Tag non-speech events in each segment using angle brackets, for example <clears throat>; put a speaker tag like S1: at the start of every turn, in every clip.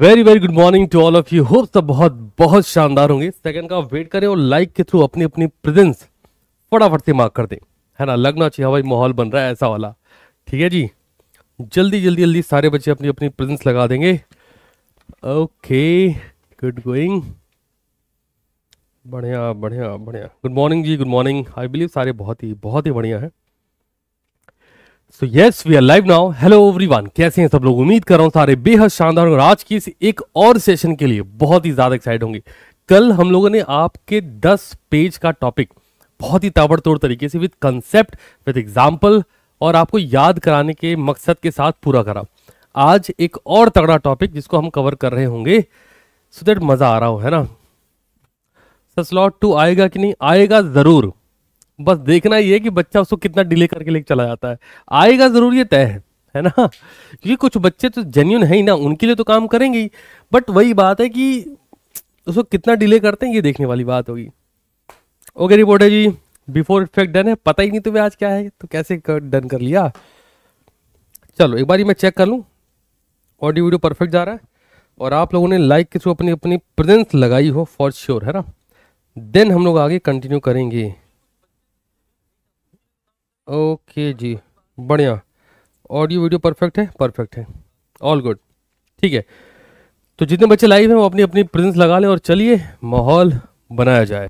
S1: Very very good morning to all of you hope सब बहुत बहुत शानदार होंगे सेकंड का वेट करें और लाइक के थ्रू अपनी अपनी प्रेजेंस फटाफट से मार्क कर दें है ना लगना चाहिए हवाई हाँ माहौल बन रहा है ऐसा वाला ठीक है जी जल्दी जल्दी जल्दी सारे बच्चे अपनी अपनी प्रेजेंस लगा देंगे ओके गुड गोइंग बढ़िया बढ़िया बढ़िया गुड मॉर्निंग जी गुड मॉर्निंग आई बिलीव सारे बहुत ही बहुत ही बढ़िया है so yes we are live now hello everyone कैसे हैं सब लोग उम्मीद कर रहा हूँ सारे बेहद शानदार और आज की इस एक और सेशन के लिए बहुत ही ज़्यादा एक्साइट होंगे कल हम लोगों ने आपके 10 पेज का टॉपिक बहुत ही ताबड़तोड़ तरीके से विद कंसेप्ट विद एग्जाम्पल और आपको याद कराने के मकसद के साथ पूरा करा आज एक और तगड़ा टॉपिक जिसको हम कवर कर रहे होंगे सो so दैट मज़ा आ रहा हो है ना सर स्लॉट टू आएगा कि नहीं आएगा ज़रूर बस देखना ही है कि बच्चा उसको कितना डिले करके लेके चला जाता है आएगा जरूर ये तय है है ना क्योंकि कुछ बच्चे तो जेन्यून है ही ना उनके लिए तो काम करेंगे ही बट वही बात है कि उसको कितना डिले करते हैं ये देखने वाली बात होगी ओके रिपोर्टर जी बिफोर इफेक्ट डन है पता ही नहीं तुम्हें आज क्या है तो कैसे कर, डन कर लिया चलो एक बार ही मैं चेक कर लूँ ऑडियो वीडियो परफेक्ट जा रहा है और आप लोगों ने लाइक के थ्रू अपनी अपनी प्रेजेंस लगाई हो फॉर श्योर है ना देन हम लोग आगे कंटिन्यू करेंगे ओके जी बढ़िया ऑडियो वीडियो परफेक्ट है परफेक्ट है ऑल गुड ठीक है तो जितने बच्चे लाइव हैं वो अपनी अपनी प्रेजेंस लगा लें और चलिए माहौल बनाया जाए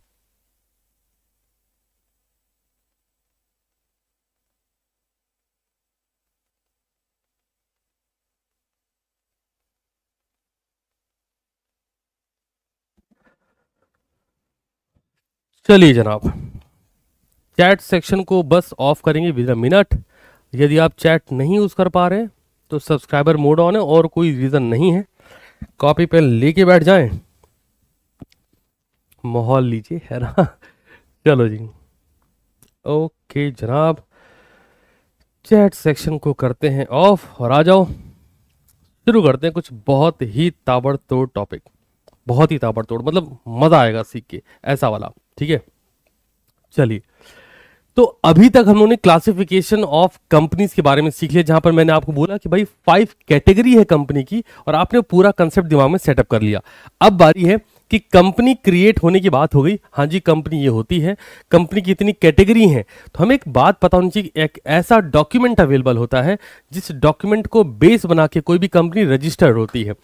S1: चलिए जनाब चैट सेक्शन को बस ऑफ करेंगे विद अ मिनट यदि आप चैट नहीं यूज़ कर पा रहे तो सब्सक्राइबर मोड ऑन है और कोई रीज़न नहीं है कॉपी पेन लेके बैठ जाएं माहौल लीजिए है ना चलो जी ओके जनाब चैट सेक्शन को करते हैं ऑफ और आ जाओ शुरू करते हैं कुछ बहुत ही ताबड़तोड़ टॉपिक बहुत ही ताबड़तोड़ मतलब मज़ा आएगा सीख के ऐसा वाला ठीक है चलिए तो अभी तक हम लोगों ने क्लासिफिकेशन ऑफ कंपनीज के बारे में सीख लिया जहां पर मैंने आपको बोला कि भाई फाइव कैटेगरी है कंपनी की और आपने पूरा कंसेप्ट दिमाग में सेटअप कर लिया अब बारी है कि कंपनी क्रिएट होने की बात हो गई हाँ जी कंपनी ये होती है कंपनी की इतनी कैटेगरी है तो हमें एक बात पता होनी चाहिए एक ऐसा डॉक्यूमेंट अवेलेबल होता है जिस डॉक्यूमेंट को बेस बना के कोई भी कंपनी रजिस्टर्ड होती है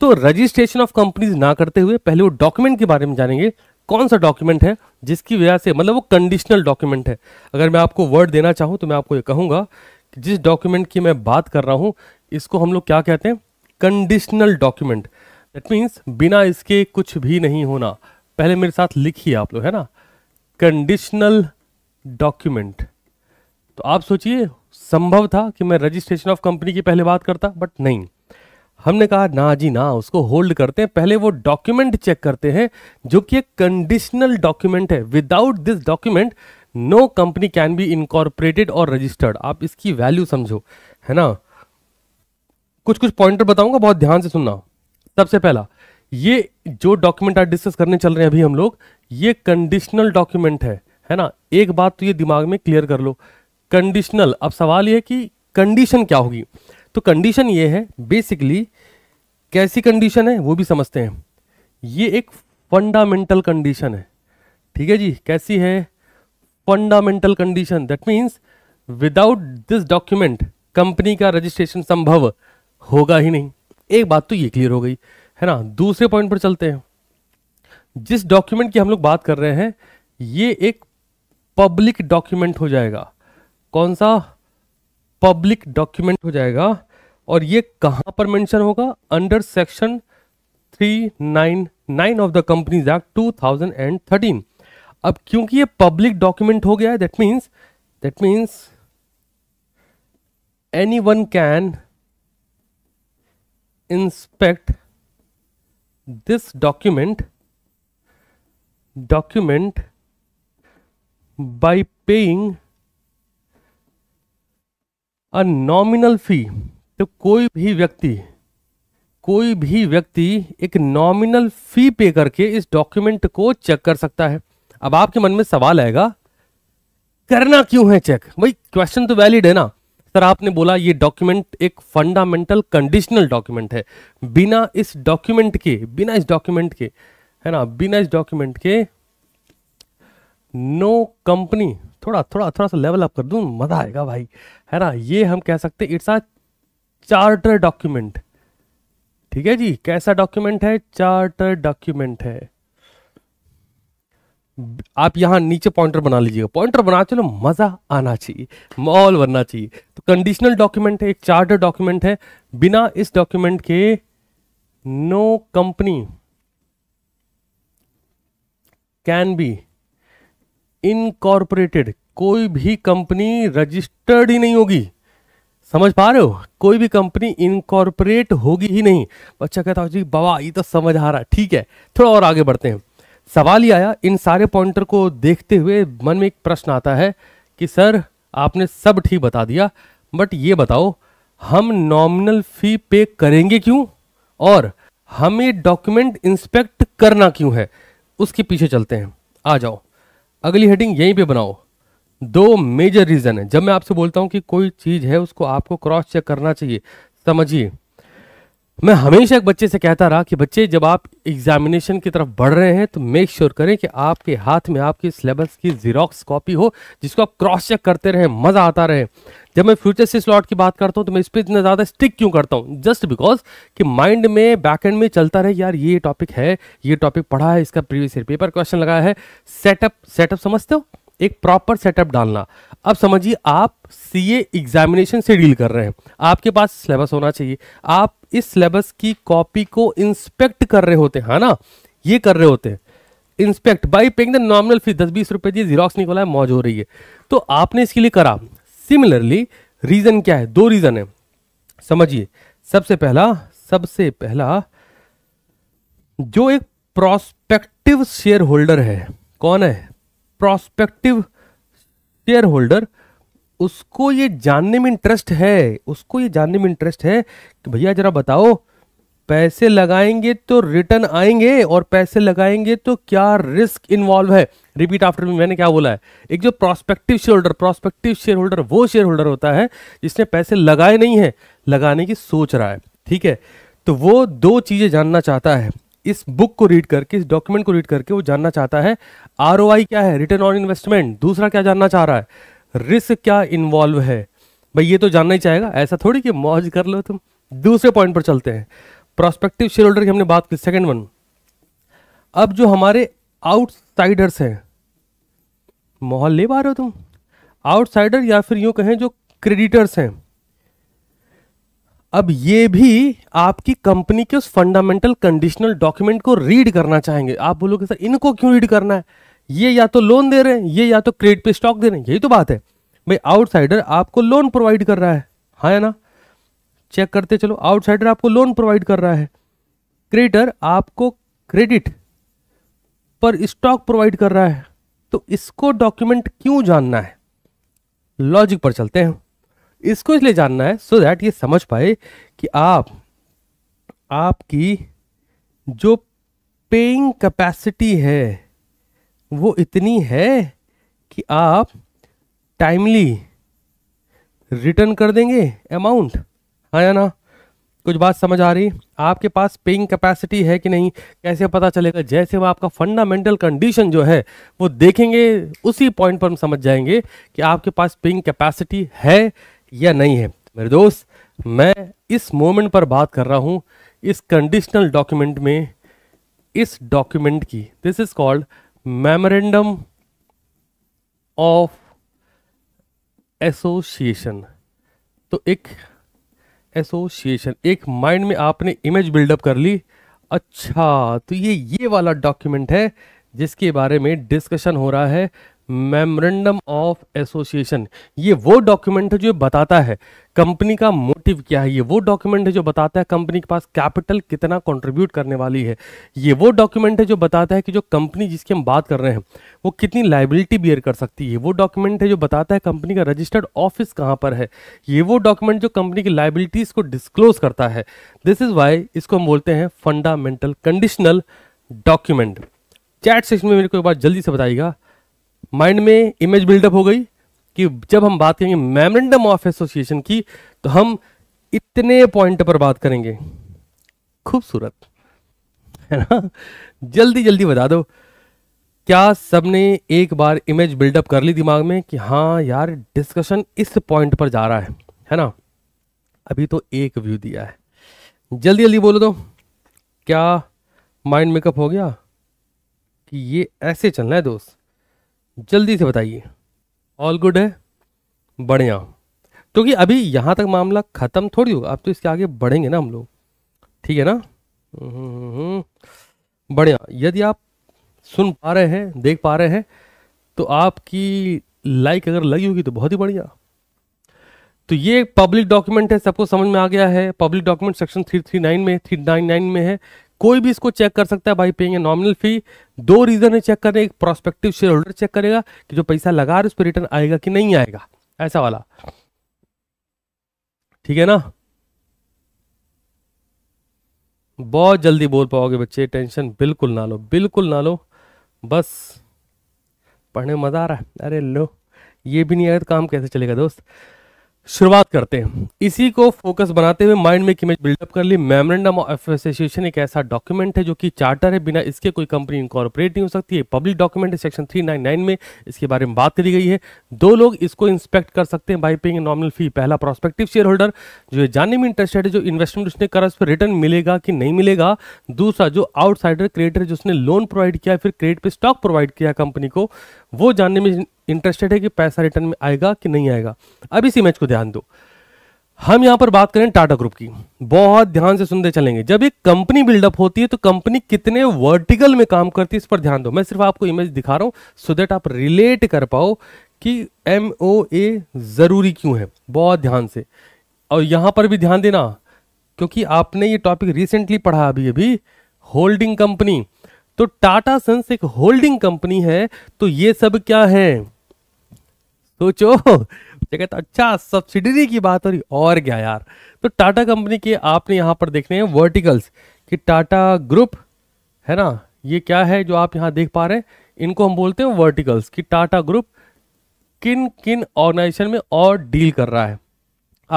S1: तो रजिस्ट्रेशन ऑफ कंपनीज ना करते हुए पहले वो डॉक्यूमेंट के बारे में जानेंगे कौन सा डॉक्यूमेंट है जिसकी वजह से मतलब वो कंडीशनल डॉक्यूमेंट है अगर मैं आपको वर्ड देना चाहूँ तो मैं आपको ये कहूँगा कि जिस डॉक्यूमेंट की मैं बात कर रहा हूँ इसको हम लोग क्या कहते हैं कंडीशनल डॉक्यूमेंट दैट मीन्स बिना इसके कुछ भी नहीं होना पहले मेरे साथ लिखिए आप लोग है ना कंडीशनल डॉक्यूमेंट तो आप सोचिए संभव था कि मैं रजिस्ट्रेशन ऑफ कंपनी की पहले बात करता बट नहीं हमने कहा ना जी ना उसको होल्ड करते हैं पहले वो डॉक्यूमेंट चेक करते हैं जो कि एक कंडीशनल डॉक्यूमेंट है without this document no company can be incorporated और रजिस्टर्ड आप इसकी वैल्यू समझो है ना कुछ कुछ पॉइंटर बताऊंगा बहुत ध्यान से सुनना सबसे पहला ये जो डॉक्यूमेंट आज डिस्कस करने चल रहे हैं अभी हम लोग ये कंडीशनल डॉक्यूमेंट है है ना एक बात तो ये दिमाग में क्लियर कर लो कंडीशनल अब सवाल ये कि कंडीशन क्या होगी तो कंडीशन ये है बेसिकली कैसी कंडीशन है वो भी समझते हैं ये एक फंडामेंटल कंडीशन है ठीक है जी कैसी है fundamental condition that means without this document company का रजिस्ट्रेशन संभव होगा ही नहीं एक बात तो ये क्लियर हो गई है ना दूसरे पॉइंट पर चलते हैं जिस डॉक्यूमेंट की हम लोग बात कर रहे हैं ये एक पब्लिक डॉक्यूमेंट हो जाएगा कौन सा पब्लिक डॉक्यूमेंट हो जाएगा और ये कहाँ पर मेंशन होगा under section 399 of the companies act 2013 अब क्योंकि ये पब्लिक डॉक्यूमेंट हो गया है that means that means anyone can inspect this document document by paying a nominal fee तो कोई भी व्यक्ति कोई भी व्यक्ति एक नॉमिनल फी पे करके इस डॉक्यूमेंट को चेक कर सकता है अब आपके मन में सवाल आएगा करना क्यों है चेक भाई क्वेश्चन तो वैलिड है ना सर आपने बोला ये डॉक्यूमेंट एक फंडामेंटल कंडीशनल डॉक्यूमेंट है बिना इस डॉक्यूमेंट के बिना इस डॉक्यूमेंट के है ना बिना इस डॉक्यूमेंट के नो कंपनी थोड़ा थोड़ा थोड़ा सा लेवल अप कर दू मजा आएगा भाई है ना ये हम कह सकते इट्स अ चार्टर डॉक्यूमेंट ठीक है जी कैसा डॉक्यूमेंट है चार्टर डॉक्यूमेंट है आप यहां नीचे पॉइंटर बना लीजिएगा पॉइंटर बना चलो मजा आना चाहिए मॉल बनना चाहिए तो कंडीशनल डॉक्यूमेंट है एक चार्टर डॉक्यूमेंट है बिना इस डॉक्यूमेंट के no company can be incorporated कोई भी कंपनी रजिस्टर्ड ही नहीं होगी समझ पा रहे हो कोई भी कंपनी इनकॉर्पोरेट होगी ही नहीं बच्चा कहता जी बाबा ये तो समझ आ रहा है ठीक है थोड़ा और आगे बढ़ते हैं सवाल ही आया इन सारे पॉइंटर को देखते हुए मन में एक प्रश्न आता है कि सर आपने सब ठीक बता दिया बट ये बताओ हम नॉमिनल फी पे करेंगे क्यों और हमें डॉक्यूमेंट इंस्पेक्ट करना क्यों है उसके पीछे चलते हैं आ जाओ अगली हेडिंग यहीं पे बनाओ दो मेजर रीजन है जब मैं आपसे बोलता हूं कि कोई चीज है उसको आपको क्रॉस चेक करना चाहिए समझिए मैं हमेशा एक बच्चे से कहता रहा कि बच्चे जब आप एग्जामिनेशन की तरफ बढ़ रहे हैं तो मेक श्योर sure करें कि आपके हाथ में आपकी सिलेबस की जीरोक्स कॉपी हो जिसको आप क्रॉस चेक करते रहें मज़ा आता रहे जब मैं फ्यूचर से स्लॉट की बात करता हूं तो मैं इस पर इतना ज़्यादा स्टिक क्यों करता हूँ जस्ट बिकॉज कि माइंड में बैक एंड में चलता रहे यार ये टॉपिक है ये टॉपिक पढ़ा है इसका प्रीवियस पेपर क्वेश्चन लगाया है सेटअप सेटअप समझते हो एक प्रॉपर सेटअप डालना अब समझिए आप सीए एग्जामिनेशन से डील कर रहे हैं आपके पास सिलेबस होना चाहिए आप इस सिलेबस की कॉपी को इंस्पेक्ट कर रहे होते हैं हाँ ना ये कर रहे होते हैं inspect by paying the nominal fees दस बीस रुपए की जीरोक्स निकला है मौज हो रही है तो आपने इसके लिए करा सिमिलरली रीजन क्या है दो रीजन है समझिए सबसे पहला सबसे पहला जो एक प्रोस्पेक्टिव शेयर होल्डर है कौन है प्रोस्पेक्टिव शेयर होल्डर उसको ये जानने में इंटरेस्ट है उसको ये जानने में इंटरेस्ट है कि भैया जरा बताओ पैसे लगाएंगे तो रिटर्न आएंगे और पैसे लगाएंगे तो क्या रिस्क इन्वॉल्व है रिपीट आफ्टर मी मैंने क्या बोला है एक जो prospective shareholder prospective shareholder वो शेयर होल्डर होता है जिसने पैसे लगाए नहीं है लगाने की सोच रहा है ठीक है तो वो दो चीज़ें जानना चाहता है इस बुक को रीड करके इस डॉक्यूमेंट को रीड करके वो जानना चाहता है आर क्या है रिटर्न ऑन इन्वेस्टमेंट दूसरा क्या जानना चाह रहा है रिस्क क्या इन्वॉल्व है भाई ये तो जानना ही चाहेगा ऐसा थोड़ी कि मौज कर लो तुम दूसरे पॉइंट पर चलते हैं प्रोस्पेक्टिव शेयर होल्डर की हमने बात की सेकेंड वन अब जो हमारे आउटसाइडर्स हैं माहौल ले पा रहे हो तुम आउटसाइडर या फिर यूं कहें जो क्रेडिटर्स हैं अब ये भी आपकी कंपनी के उस फंडामेंटल कंडीशनल डॉक्यूमेंट को रीड करना चाहेंगे आप बोलोगे सर इनको क्यों रीड करना है ये या तो लोन दे रहे हैं ये या तो क्रेडिट पे स्टॉक दे रहे हैं यही तो बात है भाई आउटसाइडर आपको लोन प्रोवाइड कर रहा है हाँ है ना चेक करते चलो आउटसाइडर आपको लोन प्रोवाइड कर रहा है क्रेडिटर आपको क्रेडिट पर स्टॉक प्रोवाइड कर रहा है तो इसको डॉक्यूमेंट क्यों जानना है लॉजिक पर चलते हैं इसको इसलिए जानना है सो so दैट ये समझ पाए कि आप आपकी जो पेइंग कैपेसिटी है वो इतनी है कि आप टाइमली रिटर्न कर देंगे अमाउंट हाँ या ना कुछ बात समझ आ रही आपके पास पेइंग कैपेसिटी है कि नहीं कैसे पता चलेगा जैसे वो आपका फंडामेंटल कंडीशन जो है वो देखेंगे उसी पॉइंट पर हम समझ जाएंगे कि आपके पास पेइंग कैपेसिटी है या नहीं है मेरे दोस्त मैं इस मोमेंट पर बात कर रहा हूँ इस कंडीशनल डॉक्यूमेंट में इस डॉक्यूमेंट की this is called memorandum of association तो एक एसोसिएशन एक माइंड में आपने इमेज बिल्डअप कर ली अच्छा तो ये ये वाला डॉक्यूमेंट है जिसके बारे में डिस्कशन हो रहा है मेमोरेंडम ऑफ एसोसिएशन ये वो डॉक्यूमेंट है जो बताता है कंपनी का मोटिव क्या है ये वो डॉक्यूमेंट है जो बताता है कंपनी के पास कैपिटल कितना कंट्रीब्यूट करने वाली है ये वो डॉक्यूमेंट है जो बताता है कि जो कंपनी जिसकी हम बात कर रहे हैं वो कितनी लाइबिलिटी बियर कर सकती है वो डॉक्यूमेंट है जो बताता है कंपनी का रजिस्टर्ड ऑफिस कहाँ पर है ये वो डॉक्यूमेंट जो कंपनी की लाइबिलिटीज़ को डिस्क्लोज करता है दिस इज़ वाई इसको हम बोलते हैं fundamental conditional document chat section में मेरे को एक बार जल्दी से बताइएगा माइंड में इमेज बिल्डअप हो गई कि जब हम बात करेंगे मेमोरेंडम ऑफ एसोसिएशन की तो हम इतने पॉइंट पर बात करेंगे खूबसूरत है ना जल्दी जल्दी बता दो क्या सबने एक बार इमेज बिल्डअप कर ली दिमाग में कि हाँ यार डिस्कशन इस पॉइंट पर जा रहा है है ना अभी तो एक व्यू दिया है जल्दी जल्दी बोलो तो क्या माइंड मेकअप हो गया कि ये ऐसे चलना है दोस्त जल्दी से बताइए ऑल गुड है बढ़िया क्योंकि तो अभी यहाँ तक मामला ख़त्म थोड़ी होगा अब तो इसके आगे बढ़ेंगे ना हम लोग ठीक है ना बढ़िया यदि आप सुन पा रहे हैं देख पा रहे हैं तो आपकी लाइक अगर लगी होगी तो बहुत ही बढ़िया तो ये पब्लिक डॉक्यूमेंट है सबको समझ में आ गया है public document section three three nine में थ्री नाइन नाइन में है कोई भी इसको चेक कर सकता है by paying a nominal fee दो रीजन है चेक करने एक प्रोस्पेक्टिव शेयर होल्डर चेक करेगा कि जो पैसा लगा रहा है उस पर रिटर्न आएगा कि नहीं आएगा ऐसा वाला ठीक है ना बहुत जल्दी बोल पाओगे बच्चे टेंशन बिल्कुल ना लो बिल्कुल ना लो बस पढ़ने में मज़ा आ रहा है अरे लो ये भी नहीं आया तो काम कैसे चलेगा दोस्त शुरुआत करते हैं इसी को फोकस बनाते हुए माइंड में एक इमेज बिल्डअप कर ली मेमोरेंडम ऑफ एसोसिएशन एक ऐसा डॉक्यूमेंट है जो कि चार्टर है बिना इसके कोई कंपनी इंकॉर्पोरेट नहीं हो सकती है पब्लिक डॉक्यूमेंट है सेक्शन 399 में इसके बारे में बात करी गई है दो लोग इसको इंस्पेक्ट कर सकते हैं बाई पेइंग नॉमिनल फी पहला प्रोस्पेक्टिव शेयर होल्डर जो ये जानने में इंटरेस्टेड है जो इन्वेस्टमेंट उसने करा उस पर रिटर्न मिलेगा कि नहीं मिलेगा दूसरा जो आउटसाइडर क्रिएटर जिसने लोन प्रोवाइड किया फिर क्रेडिट पर स्टॉक प्रोवाइड किया कंपनी को वो जानने में इंटरेस्टेड है कि पैसा रिटर्न में आएगा कि नहीं आएगा अब इस इमेज को ध्यान दो हम यहां पर बात करें टाटा ग्रुप की बहुत ध्यान से सुनते चलेंगे जब एक कंपनी बिल्डअप होती है तो कंपनी कितने वर्टिकल में काम करती है इस पर ध्यान दो मैं सिर्फ आपको इमेज दिखा रहा हूं सो देट आप रिलेट कर पाओ कि एम ओ ए जरूरी क्यों है बहुत ध्यान से और यहां पर भी ध्यान देना क्योंकि आपने ये टॉपिक रिसेंटली पढ़ा अभी अभी होल्डिंग कंपनी तो टाटा सन्स एक होल्डिंग कंपनी है तो ये सब क्या है सोचो तो अच्छा सब्सिडरी की बात हो रही और क्या यार तो टाटा कंपनी के आपने यहां पर देखने हैं वर्टिकल्स कि टाटा ग्रुप है ना ये क्या है जो आप यहां देख पा रहे हैं इनको हम बोलते हैं वर्टिकल्स कि टाटा ग्रुप किन किन ऑर्गेनाइजेशन में और डील कर रहा है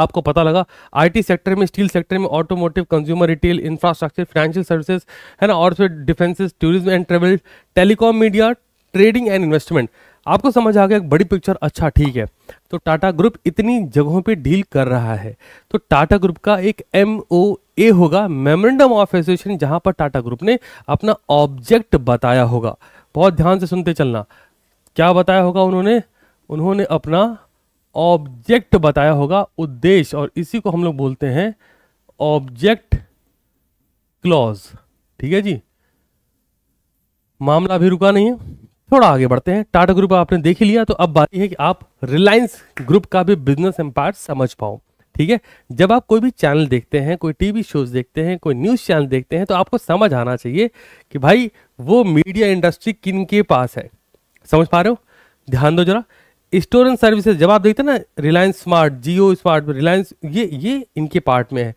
S1: आपको पता लगा आईटी सेक्टर में स्टील सेक्टर में automotive consumer retail infrastructure financial services है ना और फिर defences tourism and travel telecom media trading and investment आपको समझ आ गया एक बड़ी पिक्चर अच्छा ठीक है तो टाटा ग्रुप इतनी जगहों पे डील कर रहा है तो टाटा ग्रुप का एक एम ओ ए होगा मेमोरेंडम ऑफ एसोसिएशन जहां पर टाटा ग्रुप ने अपना ऑब्जेक्ट बताया होगा बहुत ध्यान से सुनते चलना क्या बताया होगा उन्होंने उन्होंने अपना ऑब्जेक्ट बताया होगा उद्देश्य और इसी को हम लोग बोलते हैं ऑब्जेक्ट क्लॉज ठीक है जी मामला भी रुका नहीं है थोड़ा आगे बढ़ते हैं टाटा ग्रुप आपने देख ही लिया तो अब बात यह है कि आप रिलायंस ग्रुप का भी बिजनेस एम्पायर समझ पाओ ठीक है जब आप कोई भी चैनल देखते हैं कोई टीवी शोज देखते हैं कोई न्यूज चैनल देखते हैं तो आपको समझ आना चाहिए कि भाई वो मीडिया इंडस्ट्री किन के पास है समझ पा रहे हो ध्यान दो जरा स्टोर एंड सर्विसेज जब आप देखते हैं ना Reliance smart Jio smart Reliance ये ये इनके पार्ट में है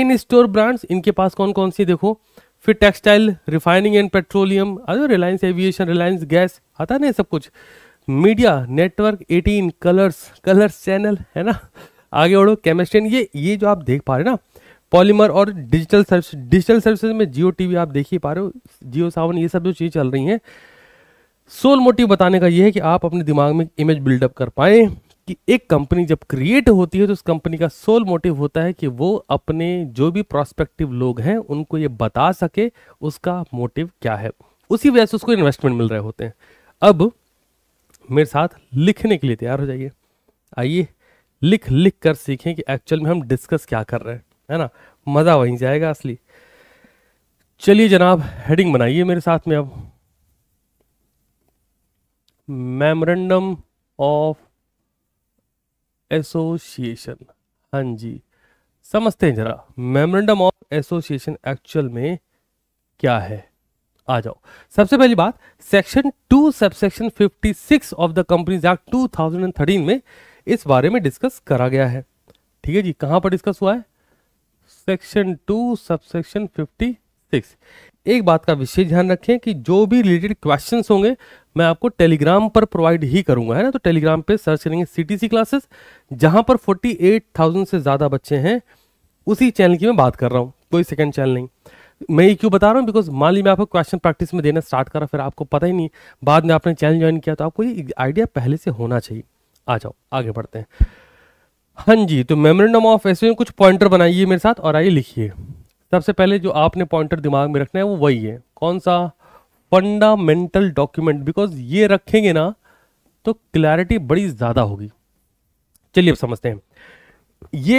S1: इन स्टोर ब्रांड्स इनके पास कौन कौन सी देखो फिर टेक्सटाइल रिफाइनिंग एंड पेट्रोलियम अरे रिलायंस एविएशन रिलायंस गैस आता ना सब कुछ media network 18 Colors Colors channel है ना आगे बढ़ो केमिस्ट्री ये ये जो आप देख पा रहे ना पॉलीमर और डिजिटल सर्विस डिजिटल सर्विसेज में जियो टीवी आप देख ही पा रहे हो जियो सावन ये सब जो चीज़ चल रही हैं सोल मोटिव बताने का यह है कि आप अपने दिमाग में इमेज बिल्डअप कर पाए कि एक कंपनी जब क्रिएट होती है तो उस कंपनी का सोल मोटिव होता है कि वो अपने जो भी प्रोस्पेक्टिव लोग हैं उनको ये बता सके उसका मोटिव क्या है उसी वजह से उसको इन्वेस्टमेंट मिल रहे होते हैं अब मेरे साथ लिखने के लिए तैयार हो जाइए आइए लिख लिख कर सीखें कि एक्चुअल में हम डिस्कस क्या कर रहे हैं है ना मज़ा वहीं जाएगा असली चलिए जनाब हेडिंग बनाइए मेरे साथ में अब मेमोरेंडम ऑफ एसोसिएशन हाँ जी समझते हैं जरा मेमोरेंडम ऑफ एसोसिएशन एक्चुअल में क्या है आ जाओ सबसे पहली बात section two subsection 56 of the companies act 2013 में इस बारे में डिस्कस करा गया है ठीक है जी कहां पर डिस्कस हुआ है सेक्शन टू सबसेक्शन 56 एक बात का विशेष ध्यान रखें कि जो भी रिलेटेड क्वेश्चंस होंगे मैं आपको टेलीग्राम पर प्रोवाइड ही करूंगा है ना तो टेलीग्राम पे सर्च करेंगे सीटीसी क्लासेस जहां पर 48,000 से ज़्यादा बच्चे हैं उसी चैनल की मैं बात कर रहा हूँ कोई सेकंड चैनल नहीं मैं ये क्यों बता रहा हूँ बिकॉज मान ली मैं आपको क्वेश्चन प्रैक्टिस में देना स्टार्ट करा फिर आपको पता ही नहीं बाद में आपने चैनल ज्वाइन किया तो आपको ये आइडिया पहले से होना चाहिए आ जाओ आगे बढ़ते हैं हाँ जी तो मेमोरेंडम ऑफ एस में कुछ पॉइंटर बनाइए मेरे साथ और आइए लिखिए सबसे पहले जो आपने पॉइंटर दिमाग में रखना है वो वही है कौन सा फंडामेंटल डॉक्यूमेंट बिकॉज ये रखेंगे ना तो क्लैरिटी बड़ी ज़्यादा होगी चलिए अब समझते हैं ये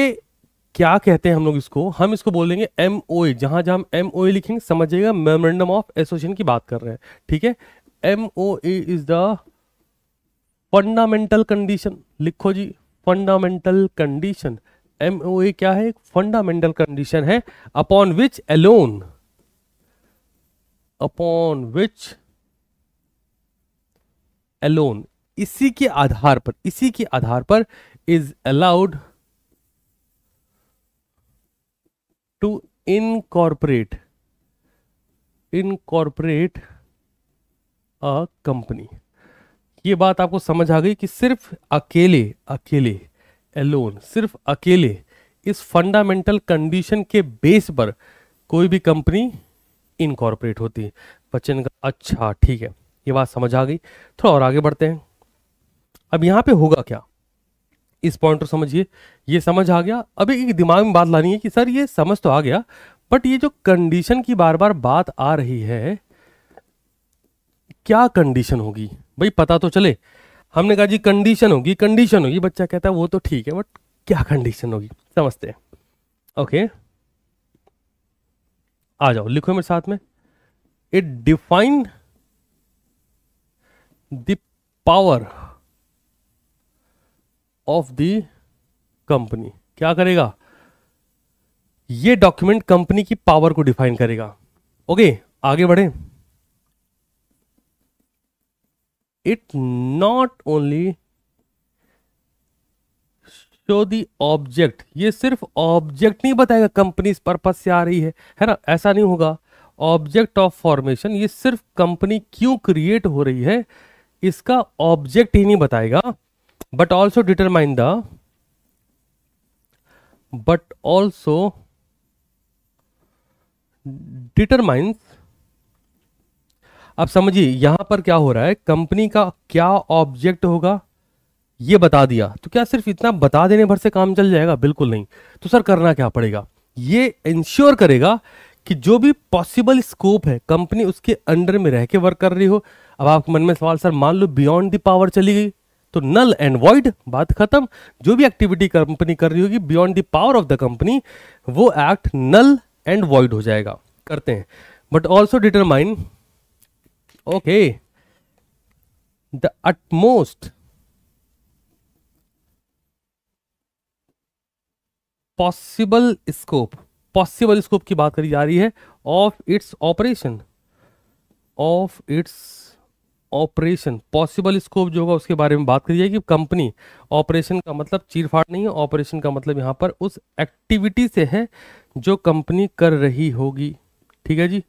S1: क्या कहते हैं हम लोग इसको हम इसको बोलेंगे एम ओ ए जहां जहां एम ओ ए लिखेंगे समझिएगा मेमोरेंडम ऑफ एसोसिएशन की बात कर रहे हैं ठीक है M O A is the fundamental condition लिखो जी fundamental condition M O A क्या है फंडामेंटल कंडीशन है upon which alone upon which alone इसी के आधार पर इसी के आधार पर is allowed to incorporate incorporate a company ये बात आपको समझ आ गई कि सिर्फ अकेले अकेले एलोन सिर्फ अकेले इस फंडामेंटल कंडीशन के बेस पर कोई भी कंपनी इनकॉर्पोरेट होती है बच्चन ने कहा अच्छा ठीक है ये बात समझ आ गई थोड़ा और आगे बढ़ते हैं अब यहाँ पे होगा क्या इस पॉइंट को समझिए ये समझ आ गया अब एक दिमाग में बात लानी है कि सर ये समझ तो आ गया बट ये जो कंडीशन की बार बार बात आ रही है क्या कंडीशन होगी भाई पता तो चले हमने कहा जी कंडीशन होगी कंडीशन होगी बच्चा कहता है वो तो ठीक है बट क्या कंडीशन होगी समझते हैं ओके okay. आ जाओ लिखो मेरे साथ में it define the power of the company क्या करेगा ये डॉक्यूमेंट कंपनी की पावर को डिफाइन करेगा ओके okay, आगे बढ़े it not only show the object ये सिर्फ ऑब्जेक्ट नहीं बताएगा कंपनी पर्पज से आ रही है है ना ऐसा नहीं होगा ऑब्जेक्ट ऑफ फॉर्मेशन ये सिर्फ कंपनी क्यों क्रिएट हो रही है इसका ऑब्जेक्ट ही नहीं बताएगा but also determine the but also determines अब समझिए यहां पर क्या हो रहा है कंपनी का क्या ऑब्जेक्ट होगा ये बता दिया तो क्या सिर्फ इतना बता देने भर से काम चल जाएगा बिल्कुल नहीं तो सर करना क्या पड़ेगा ये इंश्योर करेगा कि जो भी पॉसिबल स्कोप है कंपनी उसके अंडर में रह के वर्क कर रही हो अब आपके मन में सवाल सर मान लो बियॉन्ड दी पावर चली गई तो नल एंड वॉइड बात खत्म जो भी एक्टिविटी कंपनी कर रही होगी beyond the power of the company वो एक्ट नल एंड वॉइड हो जाएगा करते हैं but also determine okay the utmost possible scope possible scope की बात करी जा रही है of its operation of its operation possible scope जो होगा उसके बारे में बात करिए कि कंपनी ऑपरेशन का मतलब चीरफाड़ नहीं है ऑपरेशन का मतलब यहाँ पर उस एक्टिविटी से है जो कंपनी कर रही होगी ठीक है जी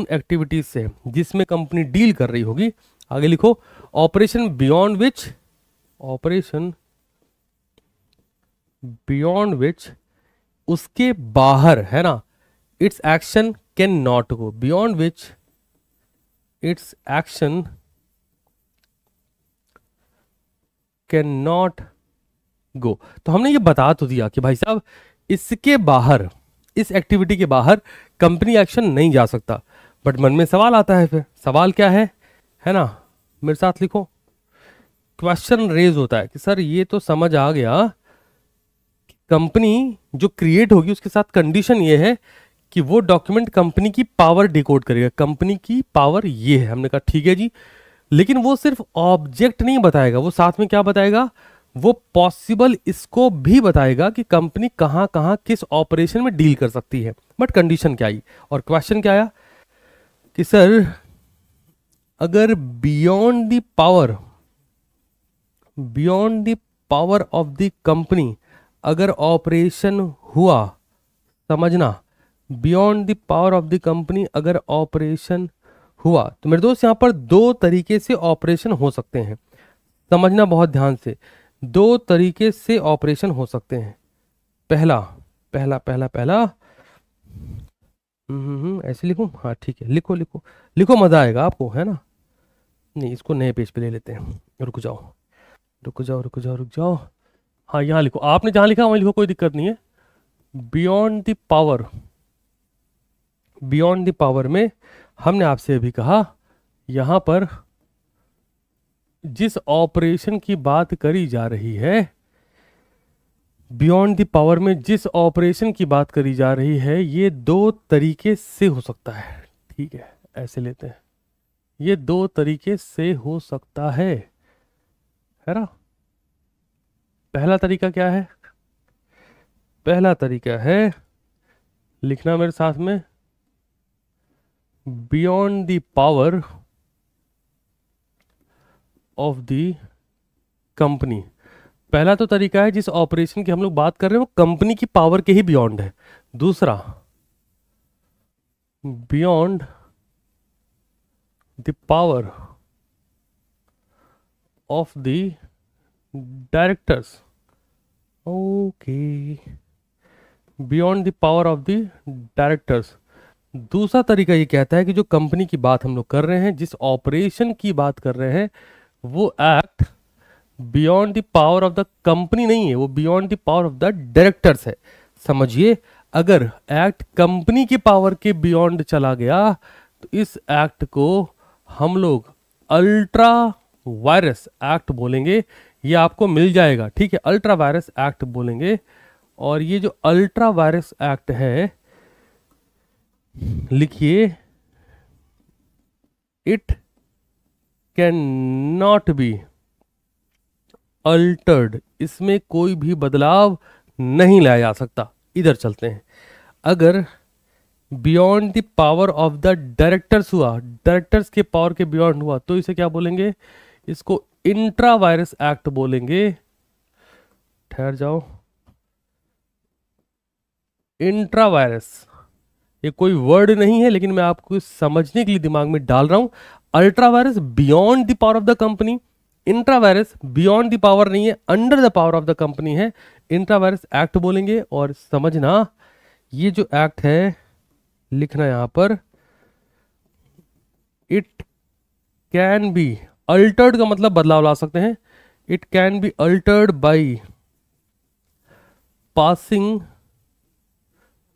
S1: उन एक्टिविटीज से जिसमें कंपनी डील कर रही होगी आगे लिखो operation beyond which operation beyond which उसके बाहर है ना its action can not go beyond which its action can not go तो हमने ये बता तो दिया कि भाई साहब इसके बाहर इस एक्टिविटी के बाहर कंपनी एक्शन नहीं जा सकता बट मन में सवाल आता है फिर सवाल क्या है है ना मेरे साथ लिखो क्वेश्चन रेज होता है कि सर ये तो समझ आ गया कंपनी जो क्रिएट होगी उसके साथ कंडीशन ये है कि वो डॉक्यूमेंट कंपनी की पावर डिकोड करेगा कंपनी की पावर ये है हमने कहा ठीक है जी लेकिन वो सिर्फ ऑब्जेक्ट नहीं बताएगा वो साथ में क्या बताएगा वो पॉसिबल इसको भी बताएगा कि कंपनी कहां कहां किस ऑपरेशन में डील कर सकती है बट कंडीशन क्या आई और क्वेश्चन क्या आया कि सर अगर beyond the power beyond the power of the company अगर ऑपरेशन हुआ समझना beyond the power of the company अगर ऑपरेशन हुआ तो मेरे दोस्त यहाँ पर दो तरीके से ऑपरेशन हो सकते हैं समझना बहुत ध्यान से दो तरीके से ऑपरेशन हो सकते हैं पहला पहला पहला पहला हम्म, हम्म, ऐसे लिखूँ हाँ ठीक है लिखो लिखो लिखो मज़ा आएगा आपको है ना नहीं इसको नए पेज पे ले लेते हैं रुक जाओ रुक जाओ रुक जाओ रुक जाओ हाँ यहाँ लिखो आपने जहाँ लिखा वहीं लिखो कोई दिक्कत नहीं है beyond the power beyond the power में हमने आपसे अभी कहा यहाँ पर जिस ऑपरेशन की बात करी जा रही है बियॉन्ड द पावर में जिस ऑपरेशन की बात करी जा रही है ये दो तरीके से हो सकता है ठीक है ऐसे लेते हैं ये दो तरीके से हो सकता है है ना पहला तरीका क्या है पहला तरीका है लिखना मेरे साथ में beyond the power of the company पहला तो तरीका है जिस ऑपरेशन की हम लोग बात कर रहे हैं वो कंपनी की पावर के ही बियॉन्ड है दूसरा beyond the power of the directors okay beyond the power of the directors दूसरा तरीका ये कहता है कि जो कंपनी की बात हम लोग कर रहे हैं जिस ऑपरेशन की बात कर रहे हैं वो act beyond the power of the company नहीं है वो beyond the power of the directors है समझिए अगर एक्ट कंपनी की पावर के बियॉन्ड चला गया तो इस एक्ट को हम लोग अल्ट्रा वायरस एक्ट बोलेंगे ये आपको मिल जाएगा ठीक है अल्ट्रा वायरस एक्ट बोलेंगे और ये जो अल्ट्रा वायरस एक्ट है लिखिए it can not be altered इसमें कोई भी बदलाव नहीं लाया जा सकता इधर चलते हैं अगर beyond the power of the directors हुआ डायरेक्टर्स के पावर के बियॉन्ड हुआ तो इसे क्या बोलेंगे इसको इंट्रावायरस एक्ट बोलेंगे ठहर जाओ इंट्रावायरस ये कोई वर्ड नहीं है लेकिन मैं आपको समझने के लिए दिमाग में डाल रहा हूं ultra vires beyond the power of the company intra vires beyond the power नहीं है under the power of the company है इंट्रावायरस एक्ट बोलेंगे और समझना ये जो एक्ट है लिखना यहां पर इट कैन बी अल्टर्ड का मतलब बदलाव ला सकते हैं it can be altered by passing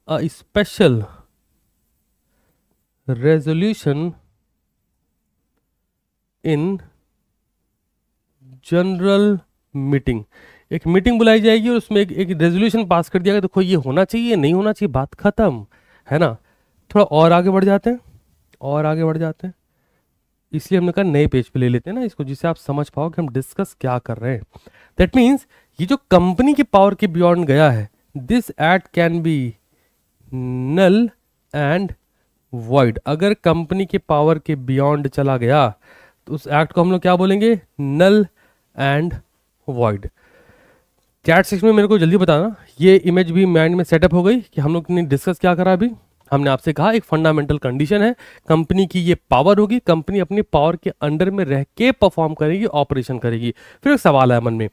S1: a special resolution in general meeting एक मीटिंग बुलाई जाएगी और उसमें एक, एक रेजोल्यूशन पास कर दिया गया देखो तो ये होना चाहिए नहीं होना चाहिए बात खत्म है ना थोड़ा और आगे बढ़ जाते हैं और आगे बढ़ जाते हैं इसलिए हमने कहा नए पेज पे ले लेते हैं ना इसको जिससे आप समझ पाओ कि हम डिस्कस क्या कर रहे हैं दैट मीन्स ये जो कंपनी की पावर के बियॉन्ड गया है this act can be null and void अगर कंपनी के पावर के बियॉन्ड चला गया तो उस एक्ट को हम लोग क्या बोलेंगे null and void chat section में मेरे को जल्दी बताना ये इमेज भी माइंड में सेटअप हो गई कि हम लोग ने डिस्कस क्या करा अभी हमने आपसे कहा एक फंडामेंटल कंडीशन है कंपनी की ये पावर होगी कंपनी अपनी पावर के अंडर में रह के परफॉर्म करेगी ऑपरेशन करेगी फिर एक सवाल है मन में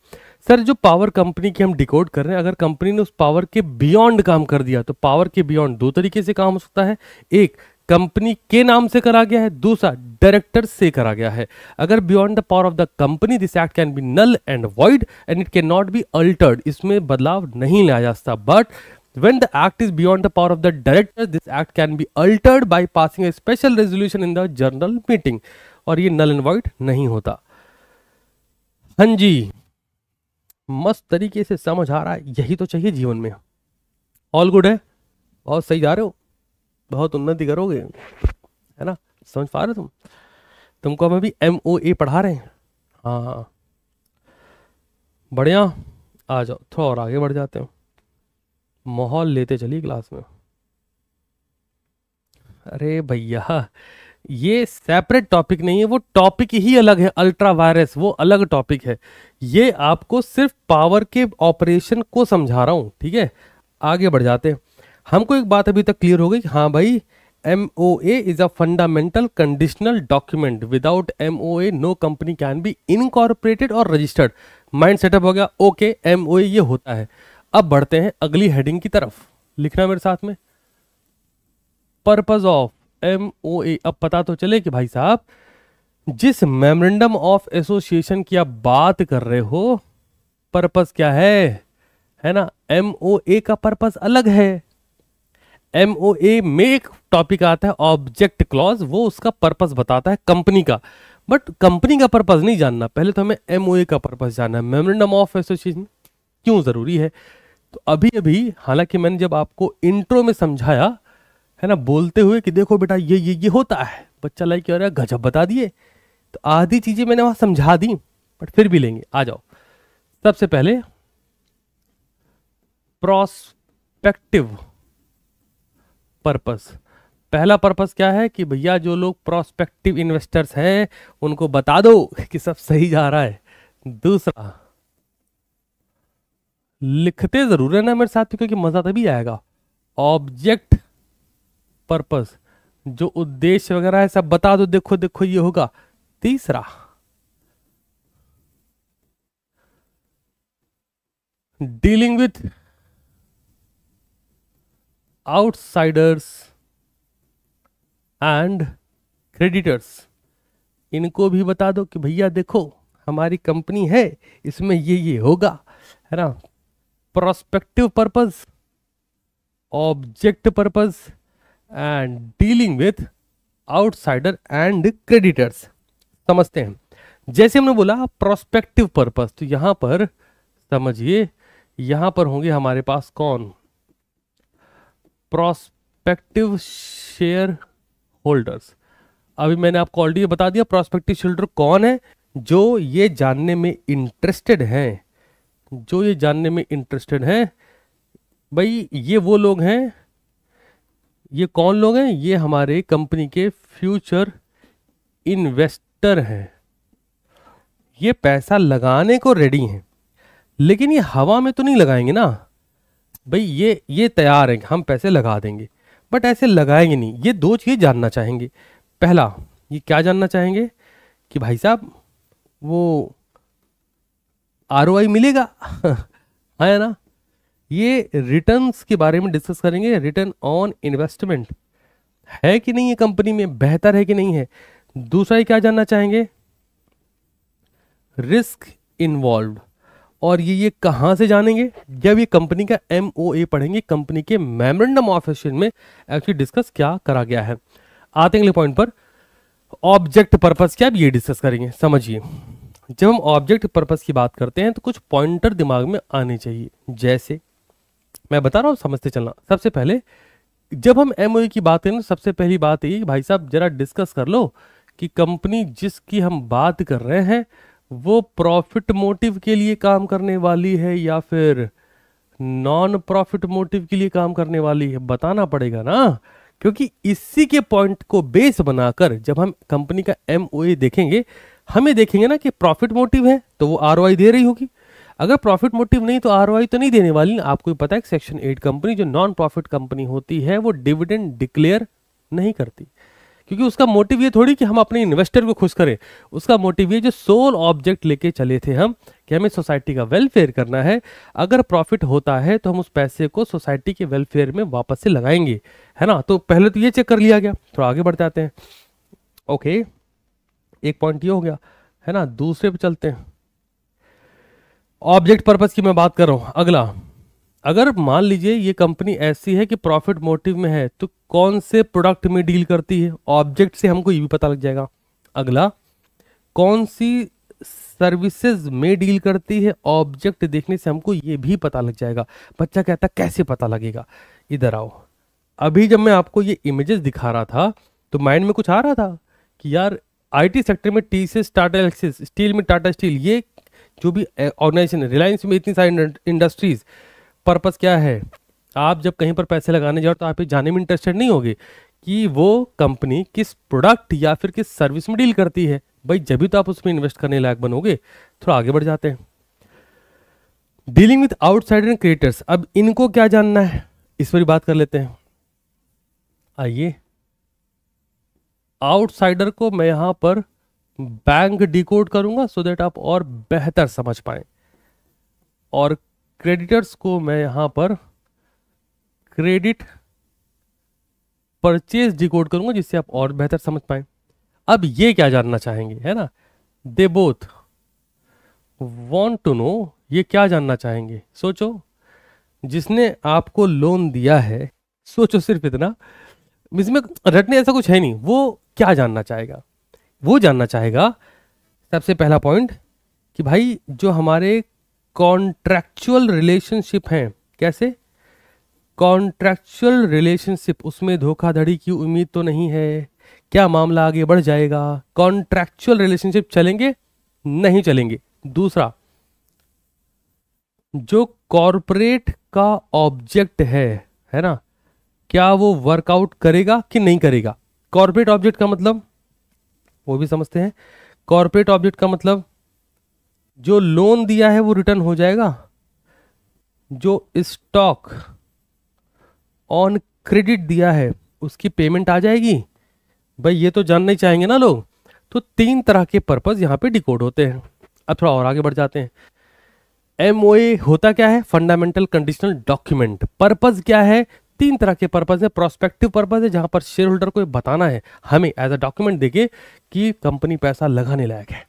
S1: सर जो पावर कंपनी की हम डिकोड कर रहे हैं अगर कंपनी ने उस पावर के बियॉन्ड काम कर दिया तो पावर के बियॉन्ड दो तरीके से काम हो सकता है एक कंपनी के नाम से करा गया है दूसरा डायरेक्टर से करा गया है अगर beyond the power of the company this act can be null and void and it can not be altered इसमें बदलाव नहीं लाया जा सकता but When the act is beyond the power of the director, this act can be altered by passing a special resolution in the general meeting. और ये null and void नहीं होता हाँ जी मस्त तरीके से समझ आ रहा है यही तो चाहिए जीवन में ऑल गुड है बहुत सही जा रहे हो बहुत उन्नति करोगे है ना समझ पा रहे हो तुम तुमको हम अभी एम ओ ए पढ़ा रहे हैं हाँ बढ़िया आ जाओ थोड़ा और आगे बढ़ जाते हो माहौल लेते चलिए क्लास में अरे भैया ये सेपरेट टॉपिक नहीं है वो टॉपिक ही अलग है अल्ट्रा वायरस वो अलग टॉपिक है ये आपको सिर्फ पावर के ऑपरेशन को समझा रहा हूँ ठीक है आगे बढ़ जाते हैं हमको एक बात अभी तक क्लियर हो गई हाँ भाई M O A is a fundamental conditional document without M O A no company can be incorporated और रजिस्टर्ड माइंड सेटअप हो गया ओके एम ओ ए ये होता है अब बढ़ते हैं अगली हेडिंग की तरफ लिखना मेरे साथ में purpose of M O A अब पता तो चले कि भाई साहब जिस मेमोरेंडम ऑफ एसोसिएशन की आप बात कर रहे हो पर्पज क्या है है ना एम ओ ए का पर्पज अलग है एम ओ ए में एक टॉपिक आता है ऑब्जेक्ट क्लॉज वो उसका पर्पज बताता है कंपनी का बट कंपनी का पर्पज नहीं जानना पहले तो हमें एम ओ ए का पर्पज जानना है मेमोरेंडम ऑफ एसोसिएशन क्यों जरूरी है तो अभी अभी हालांकि मैंने जब आपको इंट्रो में समझाया है ना बोलते हुए कि देखो बेटा ये ये ये होता है बच्चा लाइक अरे गजब बता दिए तो आधी चीज़ें मैंने वहां समझा दी बट फिर भी लेंगे आ जाओ सबसे पहले प्रोस्पेक्टिव पर्पस पहला पर्पस क्या है कि भैया जो लोग प्रोस्पेक्टिव इन्वेस्टर्स हैं उनको बता दो कि सब सही जा रहा है दूसरा लिखते ज़रूर है ना मेरे साथ क्योंकि मज़ा तभी आएगा ऑब्जेक्ट पर्पस जो उद्देश्य वगैरह है सब बता दो देखो देखो ये होगा तीसरा dealing with outsiders and creditors इनको भी बता दो कि भैया देखो हमारी कंपनी है इसमें ये ये होगा है ना prospective purpose object purpose and dealing with outsider and creditors समझते हैं जैसे हमने बोला प्रोस्पेक्टिव पर्पज तो यहां पर समझिए यहां पर होंगे हमारे पास कौन प्रोस्पेक्टिव शेयर होल्डर्स अभी मैंने आपको ऑलरेडी बता दिया प्रोस्पेक्टिव शेयर होल्डर कौन है जो ये जानने में इंटरेस्टेड हैं जो ये जानने में इंटरेस्टेड हैं भाई ये वो लोग हैं ये कौन लोग हैं ये हमारे कंपनी के फ्यूचर इन्वेस्टर हैं ये पैसा लगाने को रेडी हैं लेकिन ये हवा में तो नहीं लगाएंगे ना भाई ये ये तैयार हैं हम पैसे लगा देंगे बट ऐसे लगाएंगे नहीं ये दो चीज़ जानना चाहेंगे पहला ये क्या जानना चाहेंगे कि भाई साहब वो आर मिलेगा आया <laughs> हाँ ना ये रिटर्न्स के बारे में डिस्कस करेंगे रिटर्न ऑन इन्वेस्टमेंट है कि नहीं है कंपनी में बेहतर है कि नहीं है दूसरा ही क्या जानना चाहेंगे रिस्क इन्वॉल्व और ये ये कहां से जानेंगे जब ये कंपनी का एम पढ़ेंगे कंपनी के मेमोरेंडम ऑफ एक्सचेंज में एक्चुअली डिस्कस क्या करा गया है आते अगले पॉइंट पर ऑब्जेक्ट पर्पज क्या ये डिस्कस करेंगे समझिए जब हम ऑब्जेक्ट पर्पस की बात करते हैं तो कुछ पॉइंटर दिमाग में आने चाहिए जैसे मैं बता रहा हूँ समझते चलना सबसे पहले जब हम एम e की बात करें तो सबसे पहली बात ये भाई साहब जरा डिस्कस कर लो कि कंपनी जिसकी हम बात कर रहे हैं वो प्रॉफिट मोटिव के लिए काम करने वाली है या फिर नॉन प्रॉफिट मोटिव के लिए काम करने वाली है बताना पड़ेगा ना क्योंकि इसी के पॉइंट को बेस बनाकर जब हम कंपनी का एम e देखेंगे हमें देखेंगे ना कि प्रॉफिट मोटिव है तो वो आर दे रही होगी अगर प्रॉफिट मोटिव नहीं तो आर तो नहीं देने वाली आपको पता है सेक्शन एट कंपनी जो नॉन प्रॉफिट कंपनी होती है वो डिविडेंड डिक्लेयर नहीं करती क्योंकि उसका मोटिव ये थोड़ी कि हम अपने इन्वेस्टर को खुश करें उसका मोटिव ये जो सोल ऑब्जेक्ट लेके चले थे हम कि हमें सोसाइटी का वेलफेयर करना है अगर प्रॉफिट होता है तो हम उस पैसे को सोसाइटी के वेलफेयर में वापस से लगाएंगे है ना तो पहले तो ये चेक कर लिया गया थोड़ा तो आगे बढ़ जाते हैं ओके एक पॉइंट ये हो गया है ना दूसरे पे चलते हैं ऑब्जेक्ट पर्पज की मैं बात कर रहा हूं अगला अगर मान लीजिए ये कंपनी ऐसी है कि प्रॉफिट मोटिव में है तो कौन से प्रोडक्ट में डील करती है ऑब्जेक्ट से हमको ये भी पता लग जाएगा अगला कौन सी सर्विसेज में डील करती है ऑब्जेक्ट देखने से हमको ये भी पता लग जाएगा बच्चा कहता कैसे पता लगेगा इधर आओ अभी जब मैं आपको ये इमेजेस दिखा रहा था तो माइंड में कुछ आ रहा था कि यार आईटी सेक्टर में टी से टाटा एक्सिस स्टील में टाटा स्टील ये जो भी ऑर्गेनाइजेशन है रिलायंस में इतनी सारी इंडस्ट्रीज पर्पज़ क्या है आप जब कहीं पर पैसे लगाने जाओ तो आप ये जाने में इंटरेस्टेड नहीं होगे कि वो कंपनी किस प्रोडक्ट या फिर किस सर्विस में डील करती है भाई जब भी तो आप उसमें इन्वेस्ट करने लायक बनोगे थोड़ा आगे बढ़ जाते हैं dealing with outsider and creditors अब इनको क्या जानना है इस पर बात कर लेते हैं आइए आउटसाइडर को मैं यहां पर बैंक डिकोड करूंगा सो देट आप और बेहतर समझ पाए और क्रेडिटर्स को मैं यहां पर क्रेडिट परचेज डिकोड करूंगा जिससे आप और बेहतर समझ पाए अब ये क्या जानना चाहेंगे है ना they both want to know ये क्या जानना चाहेंगे सोचो जिसने आपको लोन दिया है सोचो सिर्फ इतना इसमें रटने ऐसा कुछ है नहीं वो क्या जानना चाहेगा वो जानना चाहेगा सबसे पहला पॉइंट कि भाई जो हमारे कॉन्ट्रैक्चुअल रिलेशनशिप हैं कैसे कॉन्ट्रैक्चुअल रिलेशनशिप उसमें धोखाधड़ी की उम्मीद तो नहीं है क्या मामला आगे बढ़ जाएगा कॉन्ट्रैक्चुअल रिलेशनशिप चलेंगे नहीं चलेंगे दूसरा जो कॉरपोरेट का ऑब्जेक्ट है है ना क्या वो वर्कआउट करेगा कि नहीं करेगा कॉर्पोरेट ऑब्जेक्ट का मतलब वो भी समझते हैं कॉर्पोरेट ऑब्जेक्ट का मतलब जो लोन दिया है वो रिटर्न हो जाएगा जो स्टॉक ऑन क्रेडिट दिया है उसकी पेमेंट आ जाएगी भाई ये तो जानना ही चाहेंगे ना लोग तो तीन तरह के पर्पज यहाँ पे डिकोड होते हैं अब थोड़ा और आगे बढ़ जाते हैं एम होता क्या है फंडामेंटल कंडीशनल डॉक्यूमेंट पर्पज क्या है तीन तरह के पर्पज़ है प्रोस्पेक्टिव पर्पज़ है जहां पर शेयर होल्डर को बताना है हमें एज अ डॉक्यूमेंट देके कि कंपनी पैसा लगाने लायक है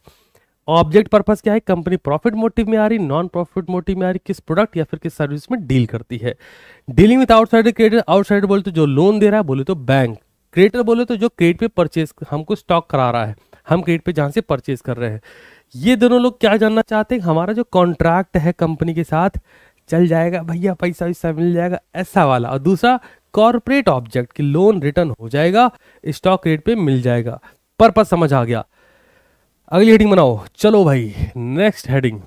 S1: ऑब्जेक्ट पर्पज क्या है कंपनी प्रॉफिट मोटिव में आ रही नॉन प्रॉफिट मोटिव में आ रही किस प्रोडक्ट या फिर किस सर्विस में डील करती है dealing with outside credit outside बोले तो जो लोन दे रहा है बोले तो बैंक क्रेडिटर बोले तो जो क्रेडिट पे परचेज हमको स्टॉक करा रहा है हम क्रेडिट पे जहाँ से परचेज कर रहे हैं ये दोनों लोग क्या जानना चाहते हैं हमारा जो कॉन्ट्रैक्ट है कंपनी के साथ चल जाएगा भैया पैसा वैसा मिल जाएगा ऐसा वाला और दूसरा कॉरपोरेट ऑब्जेक्ट की लोन रिटर्न हो जाएगा स्टॉक रेट पे मिल जाएगा पर्पज समझ आ गया अगली हेडिंग बनाओ चलो भाई नेक्स्ट हेडिंग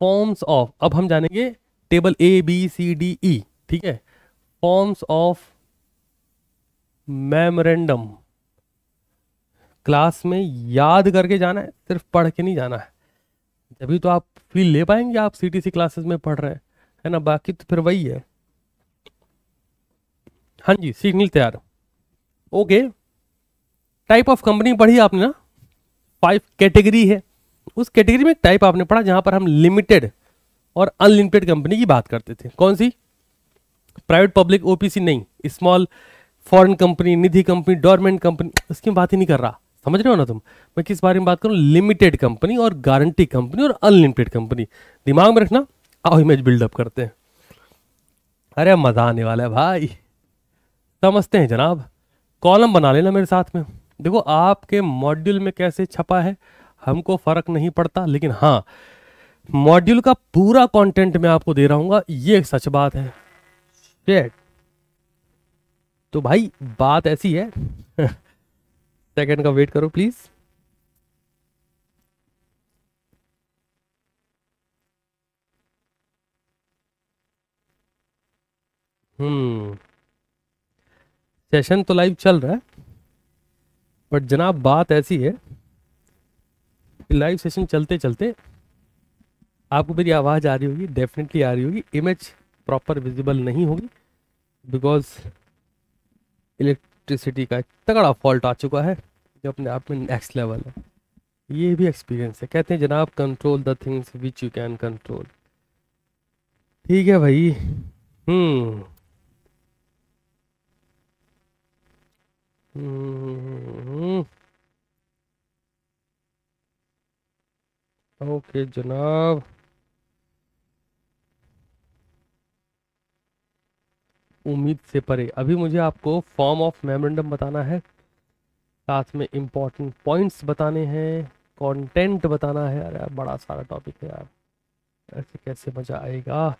S1: फॉर्म्स ऑफ अब हम जानेंगे table A B C D E ठीक है फॉर्म्स ऑफ मेमोरेंडम क्लास में याद करके जाना है सिर्फ पढ़ के नहीं जाना है तभी तो आप फील ले पाएंगे आप सीटीसी क्लासेस में पढ़ रहे हैं है ना बाकी तो फिर वही है हाँ जी सिग्नल तैयार ओके टाइप ऑफ कंपनी पढ़ी आपने ना फाइव कैटेगरी है उस कैटेगरी में टाइप आपने पढ़ा जहां पर हम लिमिटेड और अनलिमिटेड कंपनी की बात करते थे कौन सी प्राइवेट पब्लिक ओपीसी नहीं small foreign company Nidhi company dormant company उसकी बात ही नहीं कर रहा समझ रहे हो ना तुम मैं किस बारे में बात करूँ लिमिटेड कंपनी और गारंटी कंपनी और अनलिमिटेड कंपनी दिमाग में रखना आओ इमेज बिल्डअप करते हैं अरे मज़ा आने वाला है भाई समझते हैं जनाब कॉलम बना लेना मेरे साथ में देखो आपके मॉड्यूल में कैसे छपा है हमको फ़र्क नहीं पड़ता लेकिन हाँ मॉड्यूल का पूरा कंटेंट मैं आपको दे रहा हूँ ये सच बात है तो भाई बात ऐसी है सेकंड का वेट करो प्लीज़ हम्म सेशन तो लाइव चल रहा है बट जनाब बात ऐसी है कि लाइव सेशन चलते चलते आपको मेरी आवाज़ आ रही होगी डेफिनेटली आ रही होगी इमेज प्रॉपर विजिबल नहीं होगी बिकॉज इलेक्ट इलेक्ट्रिसिटी का एक तगड़ा फॉल्ट आ चुका है जो अपने आप में नेक्स्ट लेवल है ये भी एक्सपीरियंस है कहते हैं जनाब control the things which you can control ठीक है भाई हम्म, हम्म। ओके जनाब उम्मीद से परे अभी मुझे आपको फॉर्म ऑफ मेमोरेंडम बताना है साथ में इम्पॉर्टेंट पॉइंट्स बताने हैं कंटेंट बताना है अरे यार बड़ा सारा टॉपिक है यार ऐसे कैसे मज़ा आएगा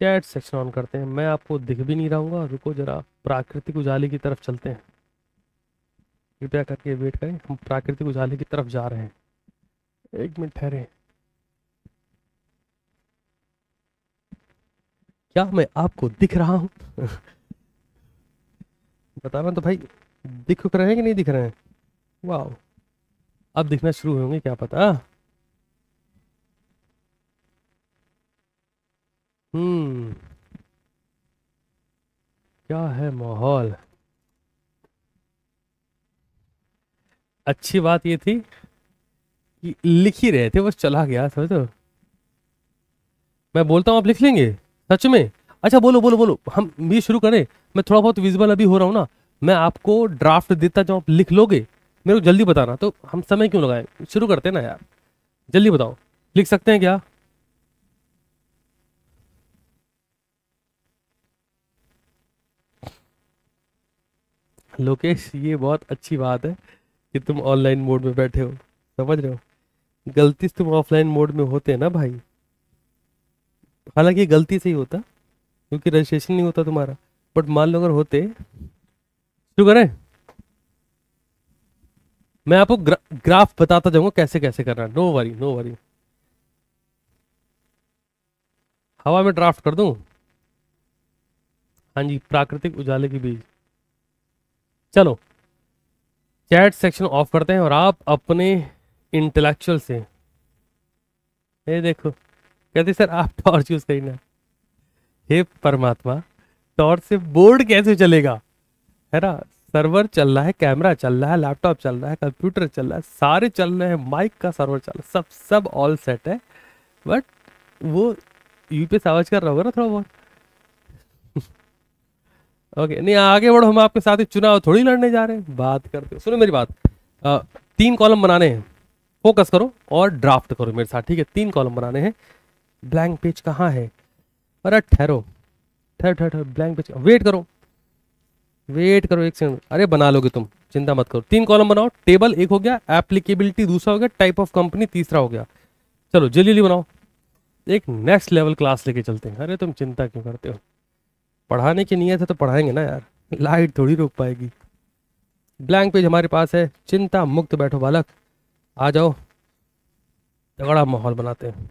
S1: चैट सेक्शन ऑन करते हैं मैं आपको दिख भी नहीं रहूँगा रुको ज़रा प्राकृतिक उजाले की तरफ चलते हैं कृपया करके वेट करें हम प्राकृतिक उजाले की तरफ जा रहे हैं एक मिनट ठहरे क्या मैं आपको दिख रहा बता बताना तो भाई दिख रहे हैं कि नहीं दिख रहे हैं वाह अब दिखना शुरू होंगे क्या पता हम्म क्या है माहौल अच्छी बात ये थी कि लिख ही रहे थे बस चला गया समझो तो। मैं बोलता हूँ आप लिख लेंगे सच में अच्छा बोलो बोलो बोलो हम ये शुरू करें मैं थोड़ा बहुत विजिबल अभी हो रहा हूँ ना मैं आपको ड्राफ्ट देता जो आप लिख लोगे मेरे को जल्दी बताना तो हम समय क्यों लगाए शुरू करते हैं ना यार जल्दी बताओ लिख सकते हैं क्या लोकेश ये बहुत अच्छी बात है कि तुम ऑनलाइन मोड में बैठे हो समझ रहे हो गलती से तुम ऑफलाइन मोड में होते हैं ना भाई हालांकि गलती से ही होता क्योंकि रजिस्ट्रेशन नहीं होता तुम्हारा बट मान लो अगर होते शुरू करें मैं आपको ग्रा, ग्राफ बताता जाऊंगा कैसे कैसे करना नो वरी नो वरी हवा में ड्राफ्ट कर दू हाँ जी प्राकृतिक उजाले के बीज चलो चैट सेक्शन ऑफ करते हैं और आप अपने इंटेलेक्चुअल से ये देखो कहते सर आप टॉर्च यूज करना हे परमात्मा टॉर्च से बोर्ड कैसे चलेगा है ना सर्वर चल रहा है कैमरा चल रहा है लैपटॉप चल रहा है कंप्यूटर चल रहा है सारे चल रहे हैं माइक का सर्वर चल रहा है सब सब ऑल सेट है बट वो यू पे आवाज कर रहा होगा ना थोड़ा बहुत ओके <laughs> नहीं आगे बढ़ो हम आपके साथ ही चुनाव थोड़ी लड़ने जा रहे हैं बात करते हो सुनो मेरी बात आ, तीन कॉलम बनाने हैं फोकस करो और ड्राफ्ट करो मेरे साथ ठीक है तीन कॉलम बनाने हैं ब्लैंक पेज कहाँ है अरे ठहरो ठहर ठहर ब्लैंक पेज वेट करो वेट करो एक सेकंड अरे बना लोगे तुम चिंता मत करो तीन कॉलम बनाओ टेबल एक हो गया एप्लीकेबिलिटी दूसरा हो गया टाइप ऑफ कंपनी तीसरा हो गया चलो जल्दी जल्दी बनाओ एक नेक्स्ट लेवल क्लास लेके चलते हैं अरे तुम चिंता क्यों करते हो पढ़ाने की नीयत है तो पढ़ाएंगे ना यार लाइट थोड़ी रोक पाएगी ब्लैंक पेज हमारे पास है चिंता मुक्त बैठो बालक आ जाओ तगड़ा माहौल बनाते हैं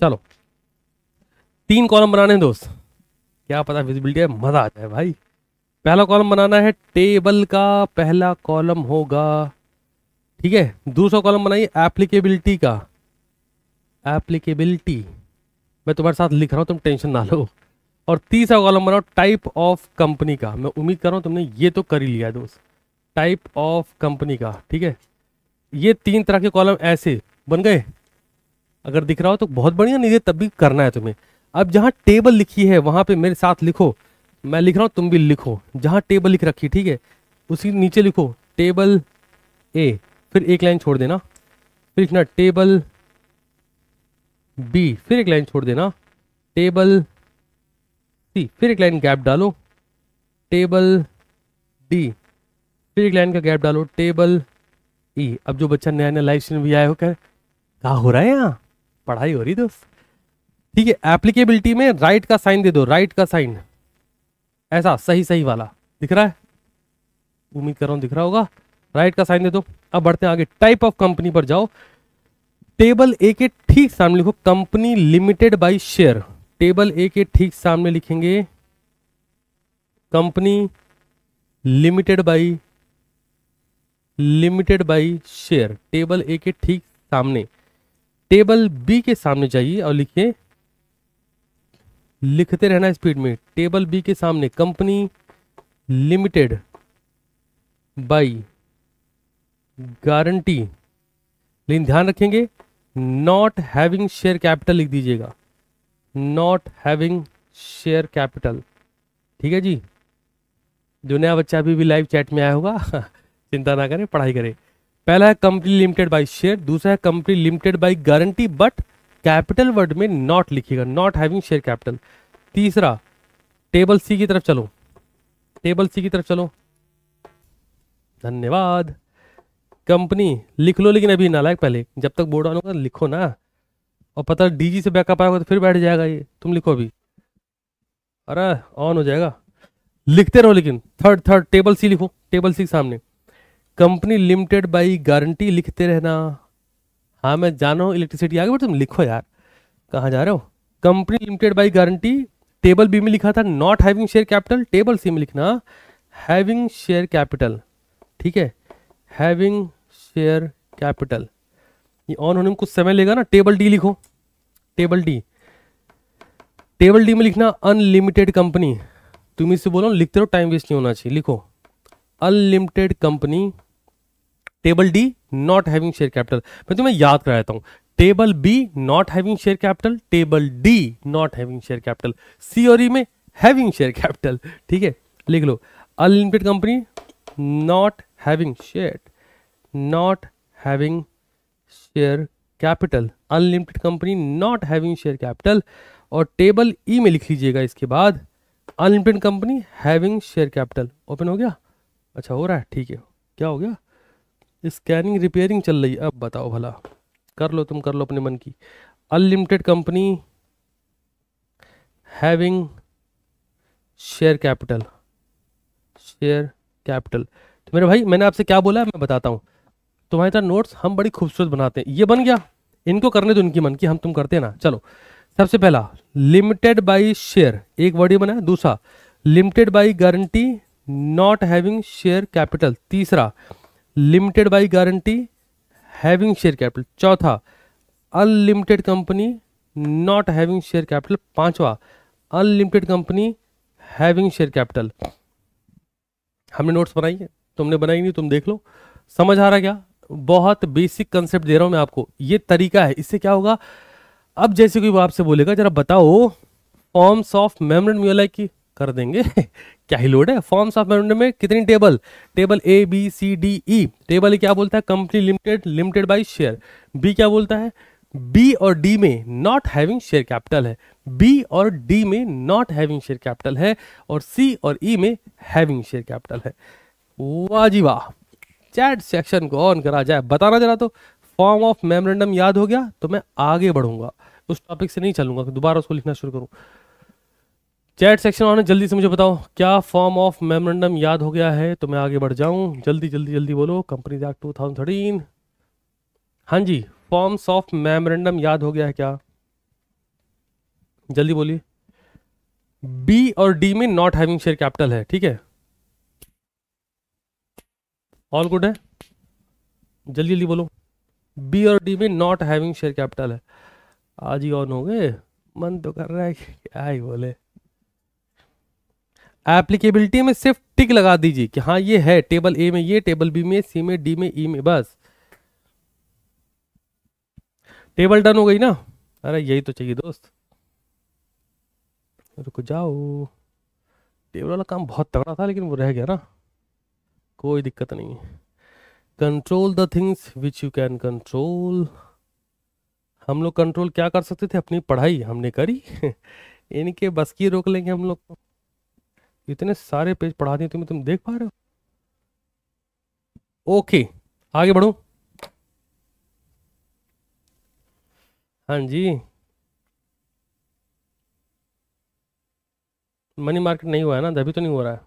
S1: चलो तीन कॉलम बनाने दोस्त क्या पता विजिबिलिटी है मज़ा आ जाए भाई पहला कॉलम बनाना है टेबल का पहला कॉलम होगा ठीक है दूसरा कॉलम बनाइए एप्लीकेबिलिटी का एप्लीकेबिलिटी मैं तुम्हारे साथ लिख रहा हूँ तुम टेंशन ना लो और तीसरा कॉलम बनाओ टाइप ऑफ कंपनी का मैं उम्मीद कर रहा हूँ तुमने ये तो कर ही लिया है दोस्त टाइप ऑफ कंपनी का ठीक है ये तीन तरह के कॉलम ऐसे बन गए अगर दिख रहा हो तो बहुत बढ़िया नहीं तब भी करना है तुम्हें अब जहाँ टेबल लिखी है वहाँ पे मेरे साथ लिखो मैं लिख रहा हूँ तुम भी लिखो जहाँ टेबल लिख रखी ठीक है उसी नीचे लिखो टेबल ए फिर एक लाइन छोड़ देना फिर लिखना टेबल बी फिर एक लाइन छोड़ देना टेबल सी फिर एक लाइन गैप डालो टेबल डी फिर एक लाइन का गैप डालो टेबल ई अब जो बच्चा नया नया लाइव स्ट्रीम भी आया हो क्या हो रहा है यहाँ पढ़ाई हो रही दोस्त ठीक है एप्लीकेबिलिटी में राइट का साइन दे दो राइट का साइन ऐसा सही सही वाला दिख रहा है उम्मीद कर रहा हूं दिख रहा होगा राइट का साइन दे दो अब बढ़ते हैं आगे टाइप ऑफ कंपनी पर जाओ टेबल ए के ठीक सामने लिखो company limited by share table A के ठीक सामने लिखेंगे company limited by limited by share table A के ठीक सामने टेबल बी के सामने जाइए और लिखिए लिखते रहना स्पीड में टेबल बी के सामने कंपनी लिमिटेड बाई गारंटी लेकिन ध्यान रखेंगे नॉट हैविंग शेयर कैपिटल लिख दीजिएगा नॉट हैविंग शेयर कैपिटल ठीक है जी जो नया बच्चा अभी भी लाइव चैट में आया होगा <laughs> चिंता ना करें पढ़ाई करें पहला है कंपनी लिमिटेड बाई शेयर दूसरा है company limited by guarantee but capital word में नॉट लिखिएगा नॉट हैविंग शेयर कैपिटल तीसरा टेबल सी की तरफ चलो टेबल सी की तरफ चलो धन्यवाद कंपनी लिख लो लेकिन अभी लायक पहले जब तक बोर्ड ऑन होगा लिखो ना और पता डीजी से बैकअप आएगा तो फिर बैठ जाएगा ये तुम लिखो अभी अरे ऑन हो जाएगा लिखते रहो लेकिन थर्ड थर्ड टेबल सी लिखो टेबल सी के सामने कंपनी लिमिटेड बाई गारंटी लिखते रहना हाँ मैं जानो इलेक्ट्रिसिटी आगे बट तुम लिखो यार कहाँ जा रहे हो company limited by guarantee table B में लिखा था not having share capital table C में लिखना हैविंग शेयर कैपिटल ठीक है हैविंग शेयर कैपिटल ये ऑन होने में कुछ समय लेगा ना टेबल डी लिखो टेबल डी टेबल डी में लिखना अनलिमिटेड कंपनी तुम इसे बोलो लिखते रहो टाइम वेस्ट नहीं होना चाहिए लिखो unlimited company table D not having share capital मैं तुम्हें याद करा देता हूँ table B not having share capital table D not having share capital C और ई e में हैविंग शेयर कैपिटल ठीक है लिख लो unlimited company not having share not having share capital unlimited company not having share capital और table E e में लिख लीजिएगा इसके बाद unlimited company having share capital open हो गया अच्छा हो रहा है ठीक है क्या हो गया स्कैनिंग रिपेयरिंग चल रही है अब बताओ भला कर लो तुम कर लो अपने मन की unlimited company having share capital share capital तो मेरे भाई मैंने आपसे क्या बोला है मैं बताता हूँ तुम्हारे तरह नोट्स हम बड़ी खूबसूरत बनाते हैं ये बन गया इनको करने दो इनकी मन की हम तुम करते हैं ना चलो सबसे पहला लिमिटेड बाई शेयर एक वर्ड ये बना है दूसरा limited by guarantee not having share capital तीसरा limited by guarantee having share capital चौथा unlimited company not having share capital पांचवा unlimited company having share capital हमने नोट्स बनाई है तुमने बनाई नहीं तुम देख लो समझ आ रहा क्या बहुत बेसिक कंसेप्ट दे रहा हूं मैं आपको ये तरीका है इससे क्या होगा अब जैसे कोई आपसे बोलेगा जरा बताओ फॉर्म्स ऑफ मेमरेंड म्यूलाई की कर देंगे <laughs> क्या ही लोड है फॉर्म्स ऑफ मेमोरेंडम में कितनी table table A B C D E table क्या बोलता है company limited limited by share B क्या बोलता है बी और डी में नॉट हैविंग शेयर कैपिटल है बी और डी में नॉट हैविंग शेयर कैपिटल है और सी और ई e में हैविंग शेयर कैपिटल है वाजी वाह चैट सेक्शन को ऑन करा जाए बताना जरा तो फॉर्म ऑफ मेमोरेंडम याद हो गया तो मैं आगे बढ़ूंगा उस टॉपिक से नहीं चलूंगा दोबारा उसको लिखना शुरू करूँ चैट सेक्शन वालों जल्दी से मुझे बताओ क्या फॉर्म ऑफ मेमोरेंडम याद हो गया है तो मैं आगे बढ़ जाऊं जल्दी जल्दी जल्दी बोलो companies act two thousand thirteen हाँ जी फॉर्म्स ऑफ मेमोरेंडम याद हो गया है क्या जल्दी बोलिए बी और डी में नॉट हैविंग शेयर कैपिटल है ठीक है ऑल गुड है जल्दी जल्दी बोलो बी और डी में नॉट हैविंग शेयर कैपिटल है आज ही ऑन हो गए मन तो कर रहा है क्या ही बोले एप्लीकेबिलिटी में सिर्फ टिक लगा दीजिए कि हाँ ये है टेबल ए में ये टेबल बी में सी में डी में ई e में बस टेबल डन हो गई ना अरे यही तो चाहिए दोस्त रुक जाओ टेबल वाला काम बहुत तगड़ा था लेकिन वो रह गया ना कोई दिक्कत नहीं है control the things which you can control हम लोग कंट्रोल क्या कर सकते थे अपनी पढ़ाई हमने करी <laughs> इनके बस की रोक लेंगे हम लोग को इतने सारे पेज पढ़ा दिए तुम्हें तुम देख पा रहे हो ओके आगे बढ़ो हाँ जी मनी मार्केट नहीं हुआ है ना दबी तो नहीं हो रहा है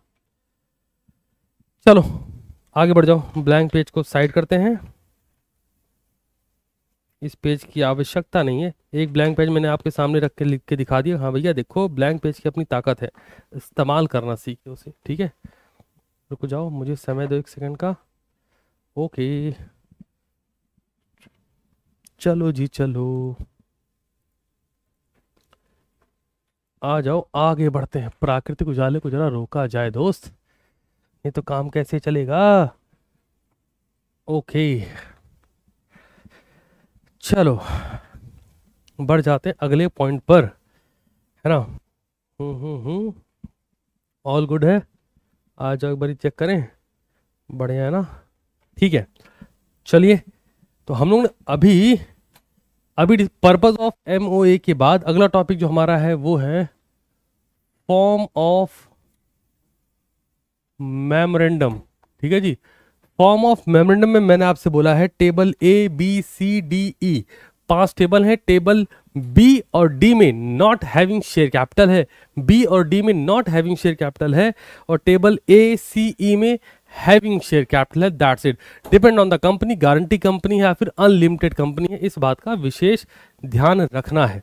S1: चलो आगे बढ़ जाओ ब्लैंक पेज को साइड करते हैं इस पेज की आवश्यकता नहीं है एक ब्लैंक पेज मैंने आपके सामने रख के लिख के दिखा दिया हाँ भैया देखो ब्लैंक पेज की अपनी ताकत है इस्तेमाल करना सीखे उसे ठीक है रुको जाओ मुझे समय दो एक सेकंड का ओके चलो जी चलो आ जाओ आगे बढ़ते हैं प्राकृतिक उजाले को जरा रोका जाए दोस्त ये तो काम कैसे चलेगा ओके चलो बढ़ जाते हैं अगले पॉइंट पर है ना हम्म ऑल हम्म, गुड हम्म। है आ जाओ एक बार चेक करें बढ़िया है ना ठीक है चलिए तो हम लोग ने अभी अभी पर्पज ऑफ एम के बाद अगला टॉपिक जो हमारा है वो है फॉर्म ऑफ मेमोरेंडम ठीक है जी फॉर्म ऑफ मेमोरेंडम में मैंने आपसे बोला है table A B C D E पांच टेबल हैं टेबल बी और डी में नॉट हैविंग शेयर कैपिटल है बी और डी में नॉट हैविंग शेयर कैपिटल है और टेबल ए सी ई में हैविंग शेयर कैपिटल है that's it depend on the company guarantee company है या फिर अनलिमिटेड कंपनी है इस बात का विशेष ध्यान रखना है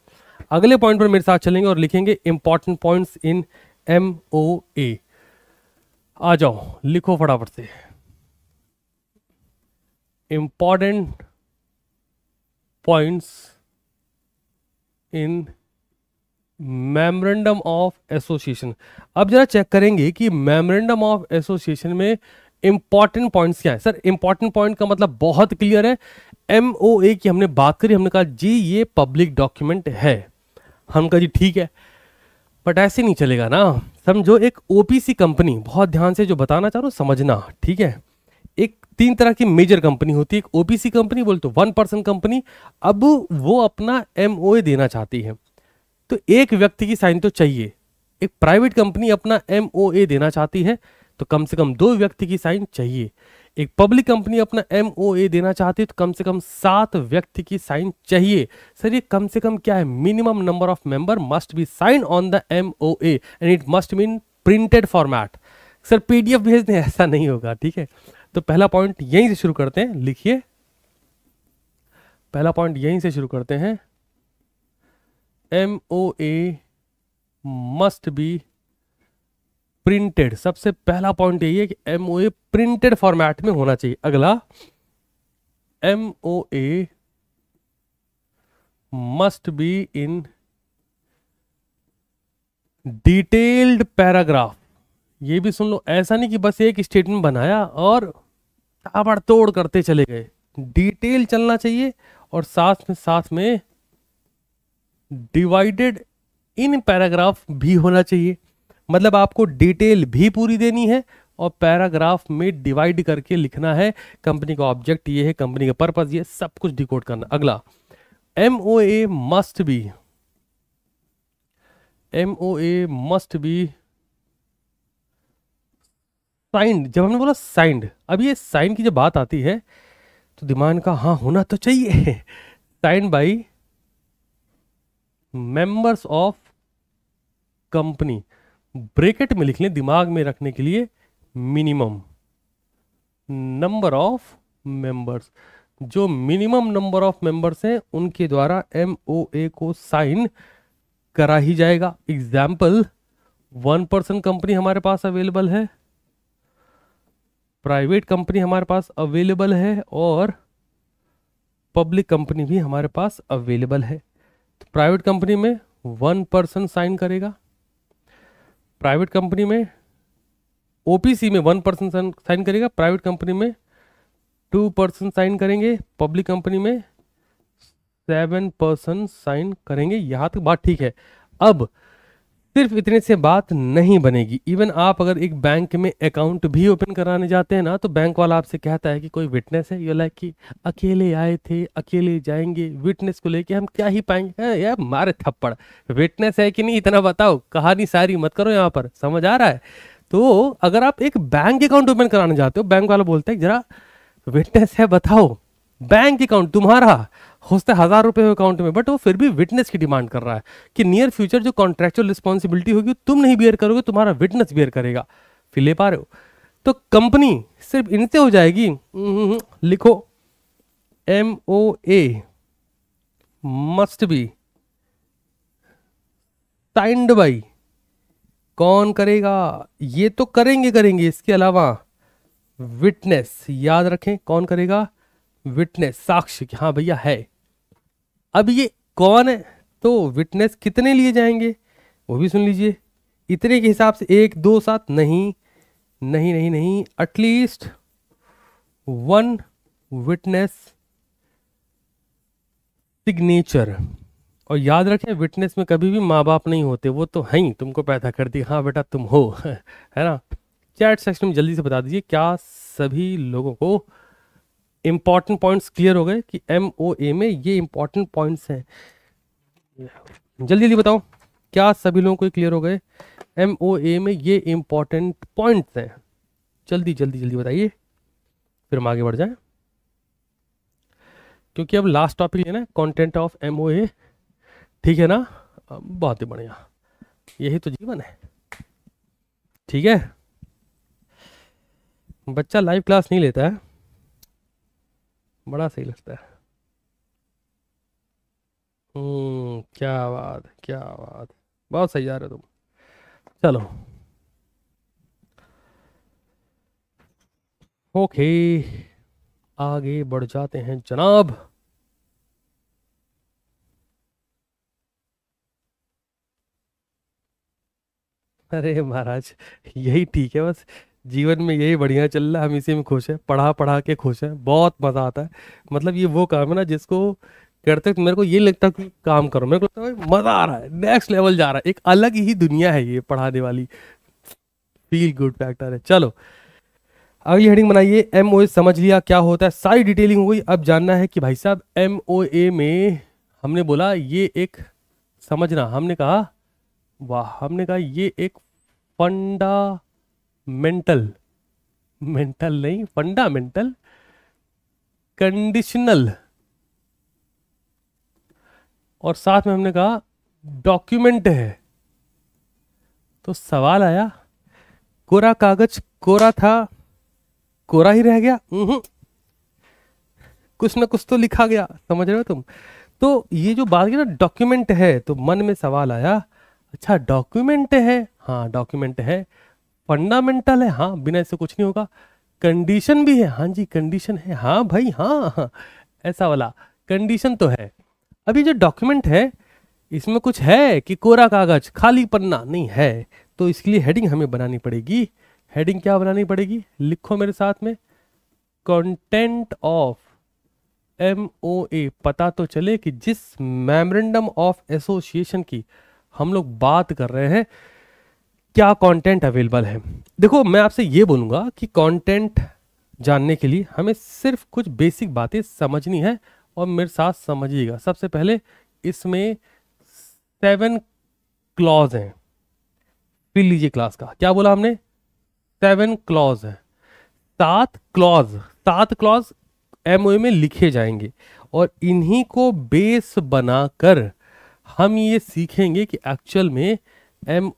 S1: अगले पॉइंट पर मेरे साथ चलेंगे और लिखेंगे important points in M O A आ जाओ लिखो फटाफट से important points in memorandum of association अब जरा चेक करेंगे कि मेमोरेंडम ऑफ एसोसिएशन में इंपॉर्टेंट पॉइंट्स क्या है सर इंपॉर्टेंट पॉइंट का मतलब बहुत क्लियर है एम की हमने बात करी हमने कहा जी ये पब्लिक डॉक्यूमेंट है हम कहा जी ठीक है बट ऐसे नहीं चलेगा ना समझो एक ओ पी सी कंपनी बहुत ध्यान से जो बताना चाह रहा हूँ समझना ठीक है तीन तरह की मेजर कंपनी होती है एक ओबीसी कंपनी बोलते वन पर्सन कंपनी अब वो अपना एम देना चाहती है तो एक व्यक्ति की साइन तो चाहिए एक प्राइवेट कंपनी अपना एम देना चाहती है तो कम से कम दो व्यक्ति की साइन चाहिए एक पब्लिक कंपनी अपना एम देना चाहती है तो कम से कम सात व्यक्ति की साइन चाहिए सर ये कम से कम क्या है minimum number of member must be sign on the M and it must mean printed format sir PDF भेज दें ऐसा नहीं होगा ठीक है तो पहला पॉइंट यहीं से शुरू करते हैं लिखिए पहला पॉइंट यहीं से शुरू करते हैं M O A must be printed सबसे पहला पॉइंट यही है कि M O A printed format में होना चाहिए अगला M O A must be in detailed paragraph ये भी सुन लो ऐसा नहीं कि बस एक स्टेटमेंट बनाया और ताबड़तोड़ करते चले गए डिटेल चलना चाहिए और साथ में साथ में डिवाइडेड इन पैराग्राफ भी होना चाहिए मतलब आपको डिटेल भी पूरी देनी है और पैराग्राफ में डिवाइड करके लिखना है कंपनी का ऑब्जेक्ट ये है कंपनी का पर्पज ये सब कुछ डिकोड करना अगला M O A must be M O A must be signed जब हमने बोला साइंड अब ये साइन की जब बात आती है तो दिमाग का हाँ होना तो चाहिए sign by members of company bracket में लिख लें दिमाग में रखने के लिए मिनिमम नंबर ऑफ मेंबर्स जो मिनिमम नंबर ऑफ मेंबर्स हैं उनके द्वारा एम ओ ए को साइन करा ही जाएगा एग्जाम्पल वन पर्सन कंपनी हमारे पास अवेलेबल है प्राइवेट कंपनी हमारे पास अवेलेबल है और पब्लिक कंपनी भी हमारे पास अवेलेबल है तो प्राइवेट कंपनी में वन परसेंट साइन करेगा प्राइवेट कंपनी में ओपीसी में वन परसेंट साइन करेगा प्राइवेट कंपनी में टू परसेंट साइन करेंगे पब्लिक कंपनी में सेवन परसेंट साइन करेंगे यहाँ तक बात ठीक है अब सिर्फ इतने से बात नहीं बनेगी इवन आप अगर एक बैंक में अकाउंट भी ओपन कराने जाते हैं ना तो बैंक वाला आपसे कहता है कि कोई विटनेस है यू लाइक कि अकेले आए थे अकेले जाएंगे विटनेस को लेके हम क्या ही पाएंगे हाँ, यार मारे थप्पड़ विटनेस है कि नहीं इतना बताओ कहानी सारी मत करो यहाँ पर समझ आ रहा है तो अगर आप एक बैंक अकाउंट ओपन कराने जाते हो बैंक वाला बोलते हैं जरा विटनेस है बताओ बैंक अकाउंट तुम्हारा हो हज़ार रुपए हो अकाउंट में बट वो फिर भी विटनेस की डिमांड कर रहा है कि नियर फ्यूचर जो कॉन्ट्रेक्चुअल रिस्पॉन्सिबिलिटी होगी तुम नहीं बियर करोगे तुम्हारा विटनेस बियर करेगा फिर ले पा रहे हो तो कंपनी सिर्फ इनसे हो जाएगी हम्म, लिखो M O A must be signed by कौन करेगा ये तो करेंगे करेंगे इसके अलावा विटनेस याद रखें कौन करेगा विटनेस साक्ष्य हाँ भैया है अब ये कौन है तो विटनेस कितने लिए जाएंगे वो भी सुन लीजिए इतने के हिसाब से एक दो सात नहीं नहीं नहीं नहीं एटलीस्ट वन विटनेस सिग्नेचर और याद रखें विटनेस में कभी भी माँ बाप नहीं होते वो तो हैं तुमको पैदा कर दिया हाँ बेटा तुम हो <laughs> है ना चैट सेक्शन में जल्दी से बता दीजिए क्या सभी लोगों को इंपॉर्टेंट पॉइंट्स क्लियर हो गए कि एम ओ ए में ये इंपॉर्टेंट पॉइंट्स हैं जल्दी जल्दी बताओ क्या सभी लोगों को क्लियर हो गए एम ओ ए में ये इंपॉर्टेंट पॉइंट्स हैं जल्दी जल्दी जल्दी बताइए फिर हम आगे बढ़ जाए क्योंकि अब लास्ट टॉपिक है ना content of M O A ठीक है ना बहुत ही बढ़िया यही तो जीवन है ठीक है बच्चा लाइव क्लास नहीं लेता है बड़ा सही लगता है हम्म, क्या बात क्या बात बहुत सही जा रहे हो तुम चलो ओके आगे बढ़ जाते हैं जनाब अरे महाराज यही ठीक है बस जीवन में यही बढ़िया चल रहा है हम इसी में खुश हैं पढ़ा पढ़ा के खुश हैं बहुत मज़ा आता है मतलब ये वो काम है ना जिसको करते तो मेरे को ये लगता कि काम करो मेरे को लगता है मज़ा आ रहा है नेक्स्ट लेवल जा रहा है एक अलग ही दुनिया है ये पढ़ाने वाली फील गुड फैक्टर है चलो अगली हेडिंग बनाइए एम ओ ए समझ लिया क्या होता है सारी डिटेलिंग हो गई अब जानना है कि भाई साहब एम ओ ए में हमने बोला ये एक समझना हमने कहा वाह हमने कहा ये एक फंडा मेंटल मेंटल नहीं फंडामेंटल कंडीशनल और साथ में हमने कहा डॉक्यूमेंट है तो सवाल आया कोरा कागज कोरा था कोरा ही रह गया कुछ ना कुछ तो लिखा गया समझ रहे हो तुम तो ये जो बात की ना डॉक्यूमेंट है तो मन में सवाल आया अच्छा डॉक्यूमेंट है हाँ डॉक्यूमेंट है फंडामेंटल है हाँ बिना इससे कुछ नहीं होगा कंडीशन भी है हाँ जी कंडीशन है हाँ भाई हाँ, हाँ, ऐसा वाला कंडीशन तो है अभी जो डॉक्यूमेंट है इसमें कुछ है कि कोरा कागज खाली पन्ना नहीं है तो इसके लिए हेडिंग हमें बनानी पड़ेगी हेडिंग क्या बनानी पड़ेगी लिखो मेरे साथ में content of M O A पता तो चले कि जिस मेमोरेंडम ऑफ एसोसिएशन की हम लोग बात कर रहे हैं क्या कंटेंट अवेलेबल है देखो मैं आपसे ये बोलूँगा कि कंटेंट जानने के लिए हमें सिर्फ कुछ बेसिक बातें समझनी है और मेरे साथ समझिएगा सबसे पहले इसमें सेवन क्लॉज हैं फिर लीजिए क्लास का क्या बोला हमने सेवन क्लॉज है सात क्लॉज सात क्लॉज एम e में लिखे जाएंगे और इन्हीं को बेस बनाकर हम ये सीखेंगे कि एक्चुअल में एम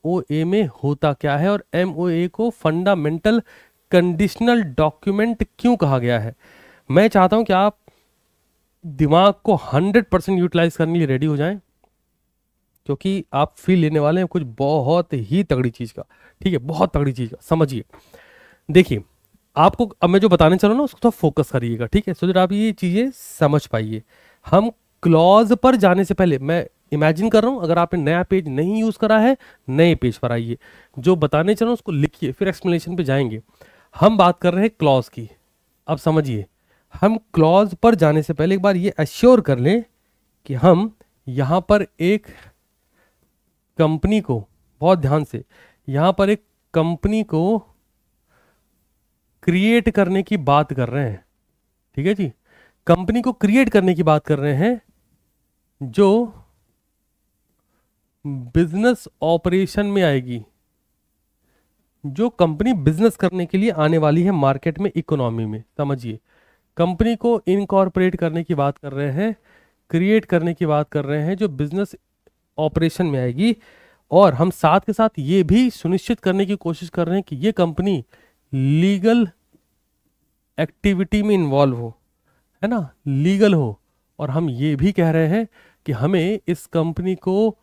S1: में होता क्या है और एम को फंडामेंटल कंडीशनल डॉक्यूमेंट क्यों कहा गया है मैं चाहता हूं कि आप दिमाग को 100 परसेंट यूटिलाइज करने के लिए रेडी हो जाएं क्योंकि आप फील लेने वाले हैं कुछ बहुत ही तगड़ी चीज़ का ठीक है बहुत तगड़ी चीज़ का समझिए देखिए आपको अब मैं जो बताने चला ना उसको थोड़ा फोकस करिएगा ठीक है सो दैट आप ये चीज़ें समझ पाइए हम क्लॉज पर जाने से पहले मैं इमेजिन कर रहा हूँ अगर आपने नया पेज नहीं यूज़ करा है नए पेज पर आइए जो बताने चल रहा उसको लिखिए फिर एक्सप्लेनेशन पे जाएंगे हम बात कर रहे हैं क्लॉज की अब समझिए हम क्लॉज पर जाने से पहले एक बार ये एश्योर कर लें कि हम यहाँ पर एक कंपनी को बहुत ध्यान से यहाँ पर एक कंपनी को क्रिएट करने की बात कर रहे हैं ठीक है जी कंपनी को क्रिएट करने की बात कर रहे हैं जो बिजनेस ऑपरेशन में आएगी जो कंपनी बिजनेस करने के लिए आने वाली है मार्केट में इकोनॉमी में समझिए कंपनी को इनकॉर्पोरेट करने की बात कर रहे हैं क्रिएट करने की बात कर रहे हैं जो बिजनेस ऑपरेशन में आएगी और हम साथ के साथ ये भी सुनिश्चित करने की कोशिश कर रहे हैं कि ये कंपनी लीगल एक्टिविटी में इन्वॉल्व हो है ना लीगल हो और हम ये भी कह रहे हैं कि हमें इस कंपनी को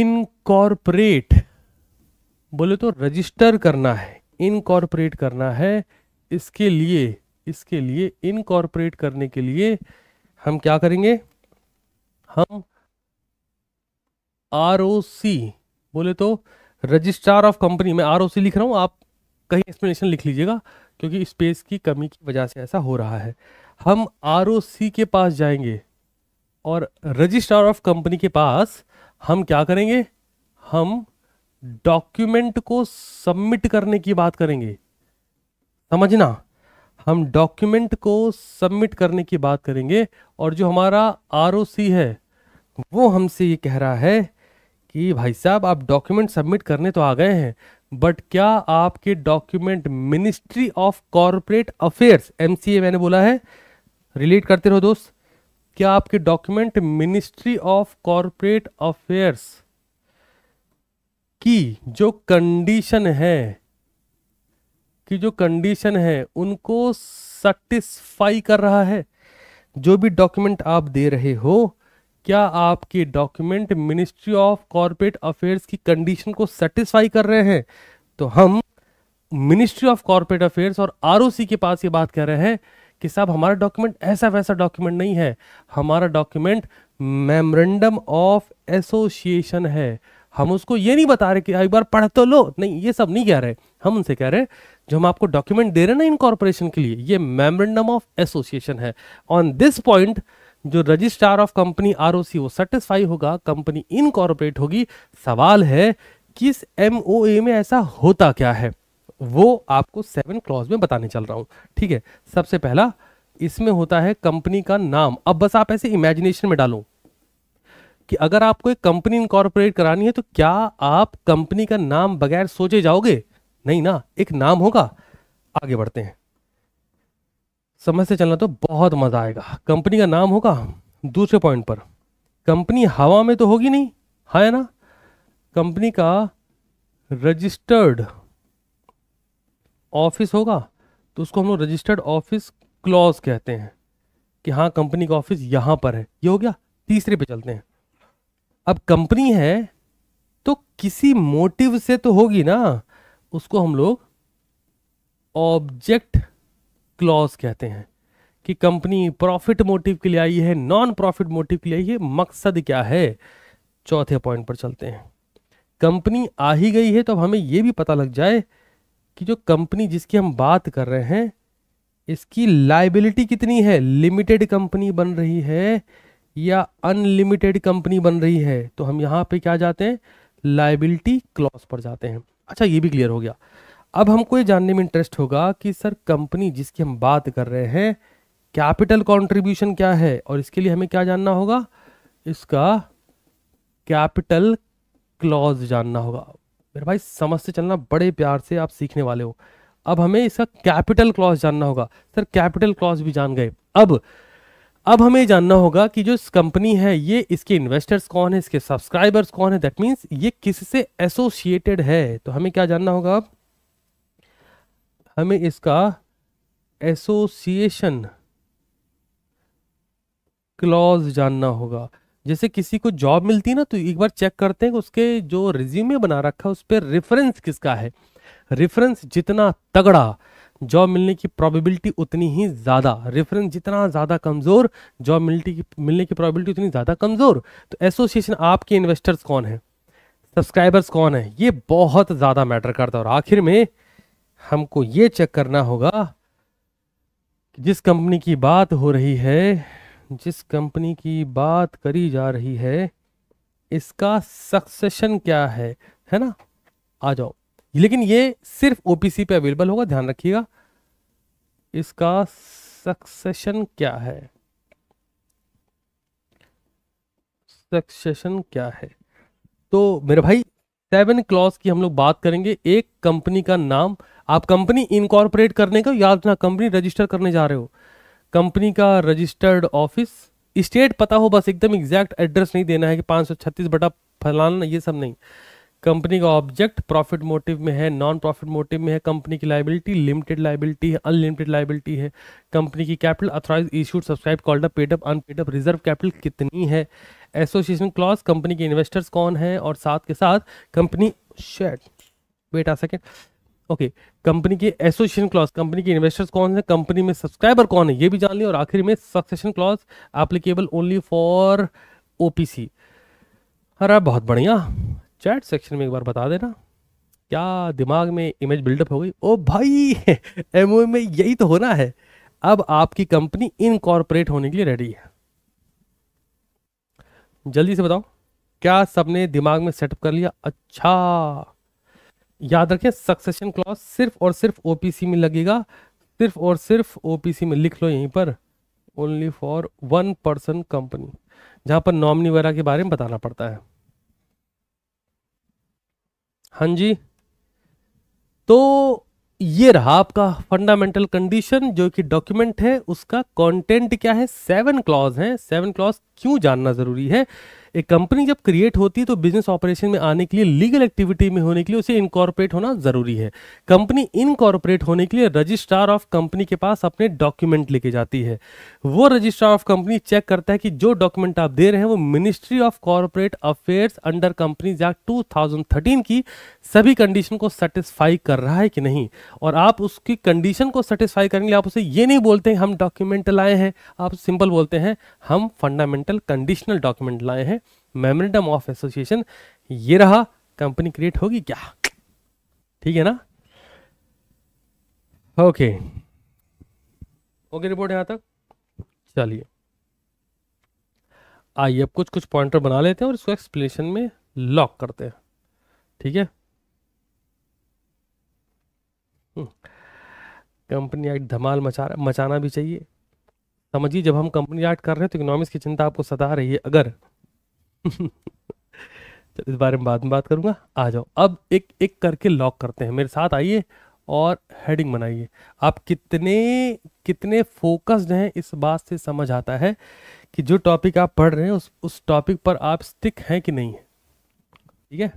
S1: इनकॉर्पोरेट बोले तो रजिस्टर करना है इनकॉर्पोरेट करना है इसके लिए इसके लिए इनकॉर्पोरेट करने के लिए हम क्या करेंगे हम आर बोले तो रजिस्ट्रार ऑफ कंपनी मैं आर लिख रहा हूं आप कहीं एक्सप्लेनेशन लिख लीजिएगा क्योंकि स्पेस की कमी की वजह से ऐसा हो रहा है हम आर के पास जाएंगे और रजिस्ट्रार ऑफ कंपनी के पास हम क्या करेंगे हम डॉक्यूमेंट को सबमिट करने की बात करेंगे समझना हम डॉक्यूमेंट को सबमिट करने की बात करेंगे और जो हमारा आर है वो हमसे ये कह रहा है कि भाई साहब आप डॉक्यूमेंट सबमिट करने तो आ गए हैं बट क्या आपके document ministry of corporate affairs M मैंने बोला है रिलेट करते रहो दोस्त क्या आपके document ministry of corporate affairs की जो कंडीशन है की जो कंडीशन है उनको सेटिस्फाई कर रहा है जो भी डॉक्यूमेंट आप दे रहे हो क्या आपके document ministry of corporate affairs की कंडीशन को सेटिस्फाई कर रहे हैं तो हम मिनिस्ट्री ऑफ कॉरपोरेट अफेयर्स और आरओसी के पास ये बात कर रहे हैं कि साहब हमारा डॉक्यूमेंट ऐसा वैसा डॉक्यूमेंट नहीं है हमारा डॉक्यूमेंट मेमोरेंडम ऑफ एसोसिएशन है हम उसको ये नहीं बता रहे कि एक बार पढ़ तो लो नहीं ये सब नहीं कह रहे हम उनसे कह रहे जो हम आपको डॉक्यूमेंट दे रहे हैं ना इन कॉरपोरेशन के लिए ये मेमोरेंडम ऑफ एसोसिएशन है ऑन दिस पॉइंट जो रजिस्ट्रार ऑफ कंपनी आर वो सेटिस्फाई होगा कंपनी इनकॉर्पोरेट होगी सवाल है किस एम में ऐसा होता क्या है वो आपको सेवन क्लॉज में बताने चल रहा हूँ ठीक है सबसे पहला इसमें होता है कंपनी का नाम अब बस आप ऐसे इमेजिनेशन में डालो कि अगर आपको एक कंपनी इनकॉर्पोरेट करानी है तो क्या आप कंपनी का नाम बगैर सोचे जाओगे नहीं ना एक नाम होगा आगे बढ़ते हैं समझ से चलना तो बहुत मजा आएगा कंपनी का नाम होगा दूसरे पॉइंट पर कंपनी हवा में तो होगी नहीं है हाँ ना कंपनी का रजिस्टर्ड ऑफिस होगा तो उसको हम लोग रजिस्टर्ड ऑफिस क्लॉज कहते हैं कि हाँ कंपनी का ऑफिस यहाँ पर है ये हो गया तीसरे पे चलते हैं अब कंपनी है तो किसी मोटिव से तो होगी ना उसको हम लोग ऑब्जेक्ट क्लॉज कहते हैं कि कंपनी प्रॉफिट मोटिव के लिए आई है नॉन प्रॉफिट मोटिव के लिए आई है मकसद क्या है चौथे पॉइंट पर चलते हैं कंपनी आ ही गई है तो अब हमें यह भी पता लग जाए कि जो कंपनी जिसकी हम बात कर रहे हैं इसकी लाइबिलिटी कितनी है लिमिटेड कंपनी बन रही है या अनलिमिटेड कंपनी बन रही है तो हम यहाँ पे क्या जाते हैं लाइबिलिटी क्लॉज पर जाते हैं अच्छा ये भी क्लियर हो गया अब हमको ये जानने में इंटरेस्ट होगा कि सर कंपनी जिसकी हम बात कर रहे हैं कैपिटल कॉन्ट्रीब्यूशन क्या है और इसके लिए हमें क्या जानना होगा इसका कैपिटल क्लॉज जानना होगा मेरे भाई समझ से चलना बड़े प्यार से आप सीखने वाले हो अब हमें इसका कैपिटल क्लॉज जानना होगा सर कैपिटल क्लॉज भी जान गए अब अब हमें जानना होगा कि जो इस कंपनी है ये इसके इन्वेस्टर्स कौन है इसके सब्सक्राइबर्स कौन है दैट मीन्स ये किससे एसोसिएटेड है तो हमें क्या जानना होगा अब हमें इसका एसोसिएशन क्लॉज जानना होगा जैसे किसी को जॉब मिलती है ना तो एक बार चेक करते हैं कि उसके जो रिज्यूमे बना रखा है उस पर रेफरेंस किसका है रेफरेंस जितना तगड़ा जॉब मिलने की प्रोबेबिलिटी उतनी ही ज़्यादा रेफरेंस जितना ज़्यादा कमज़ोर जॉब मिलने की मिलने की प्रॉबिलिटी उतनी ज़्यादा कमज़ोर तो एसोसिएशन आपके इन्वेस्टर्स कौन है सब्सक्राइबर्स कौन है ये बहुत ज़्यादा मैटर करता है और आखिर में हमको ये चेक करना होगा जिस कंपनी की बात हो रही है जिस कंपनी की बात करी जा रही है इसका सक्सेशन क्या है है ना आ जाओ लेकिन ये सिर्फ ओपीसी पे अवेलेबल होगा ध्यान रखिएगा इसका सक्सेशन क्या है सक्सेशन क्या है तो मेरे भाई सेवन क्लॉज की हम लोग बात करेंगे एक कंपनी का नाम आप कंपनी इनकॉर्पोरेट करने का याद ना कंपनी रजिस्टर करने जा रहे हो कंपनी का रजिस्टर्ड ऑफिस स्टेट पता हो बस एकदम एग्जैक्ट एड्रेस नहीं देना है कि पाँच सौ छत्तीस बटा फलाना ये सब नहीं कंपनी का ऑब्जेक्ट प्रॉफिट मोटिव में है नॉन प्रॉफिट मोटिव में है कंपनी की लाइबिलिटी लिमिटेड लाइबिलिटी है अनलिमिटेड लाइबिलिटी है कंपनी की capital authorize issued subscribe called up paid up unpaid up reserve capital कितनी है एसोसिएशन क्लॉज कंपनी के इन्वेस्टर्स कौन है और साथ के साथ कंपनी शेड wait a second okay company के एसोसिएशन क्लॉज कंपनी के इन्वेस्टर्स कौन है कंपनी में सब्सक्राइबर कौन है ये भी जान लिया और आखिर में succession clause applicable only for OPC अरे बहुत बढ़िया चैट सेक्शन में एक बार बता देना क्या दिमाग में इमेज बिल्डअप हो गई ओ भाई एम <laughs> में यही तो होना है अब आपकी कंपनी इनकॉर्पोरेट होने के लिए रेडी है जल्दी से बताओ क्या सबने दिमाग में सेटअप कर लिया अच्छा याद रखें सक्सेशन क्लॉज सिर्फ और सिर्फ ओपीसी में लगेगा सिर्फ और सिर्फ ओपीसी में लिख लो यहीं पर only for one person company जहां पर नॉमनी वगैरह के बारे में बताना पड़ता है हाँ जी तो ये रहा आपका फंडामेंटल कंडीशन जो कि डॉक्यूमेंट है उसका कंटेंट क्या है सेवन क्लॉज है सेवन क्लॉज क्यों जानना जरूरी है एक कंपनी जब क्रिएट होती है तो बिजनेस ऑपरेशन में आने के लिए लीगल एक्टिविटी में होने के लिए उसे इनकॉर्पोरेट होना जरूरी है कंपनी इनकॉर्पोरेट होने के लिए रजिस्ट्रार ऑफ कंपनी के पास अपने डॉक्यूमेंट लेके जाती है वो रजिस्ट्रार ऑफ कंपनी चेक करता है कि जो डॉक्यूमेंट आप दे रहे हैं वो ministry of corporate affairs under company act two की सभी कंडीशन को सेटिस्फाई कर रहा है कि नहीं और आप उसकी कंडीशन को सेटिस्फाई करेंगे आप उसे ये नहीं बोलते हम डॉक्यूमेंट लाए हैं आप सिंपल बोलते हैं हम फंडामेंटल कंडीशनल डॉक्यूमेंट लाए हैं मेमोरेंडम ऑफ एसोसिएशन ये रहा कंपनी क्रिएट होगी क्या ठीक है ना ओके ओके रिपोर्ट यहां तक चलिए आइए अब कुछ कुछ पॉइंटर बना लेते हैं और इसको एक्सप्लेनेशन में लॉक करते हैं ठीक है कंपनी हम्म। एक्ट धमाल मचा मचाना भी चाहिए समझिए जब हम कंपनी एक्ट कर रहे हैं तो इकोनॉमिक्स की चिंता आपको सता रही है अगर <laughs> इस बारे में बाद में बात करूंगा आ जाओ अब एक एक करके लॉक करते हैं मेरे साथ आइए और हेडिंग बनाइए आप कितने कितने फोकस्ड हैं इस बात से समझ आता है कि जो टॉपिक आप पढ़ रहे हैं उस उस टॉपिक पर आप स्टिक हैं कि नहीं है ठीक है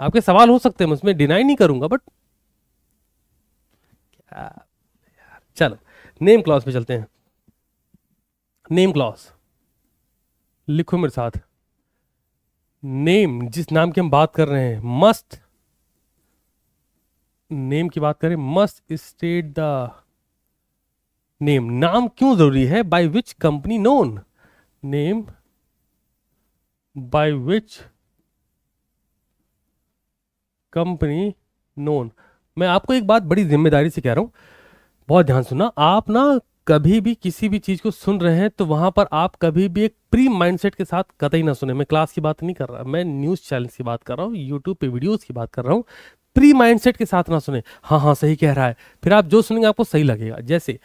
S1: आपके सवाल हो सकते हैं उसमें डिनाई नहीं करूंगा बट चलो नेम क्लॉज पे चलते हैं नेम क्लॉज लिखो मेरे साथ नेम जिस नाम की हम बात कर रहे हैं मस्ट नेम की बात करें मस्ट स्टेट द नेम नाम क्यों जरूरी है by which company known name by which company known मैं आपको एक बात बड़ी जिम्मेदारी से कह रहा हूं बहुत ध्यान सुना आप ना कभी भी किसी भी चीज को सुन रहे हैं तो वहां पर आप कभी भी एक प्री माइंडसेट के साथ कतई ना सुने मैं क्लास की बात नहीं कर रहा मैं न्यूज चैनल की बात कर रहा हूँ यूट्यूब पे वीडियोस की बात कर रहा हूँ प्री माइंडसेट के साथ ना सुने हाँ हाँ सही कह रहा है फिर आप जो सुनेंगे आपको सही लगेगा जैसे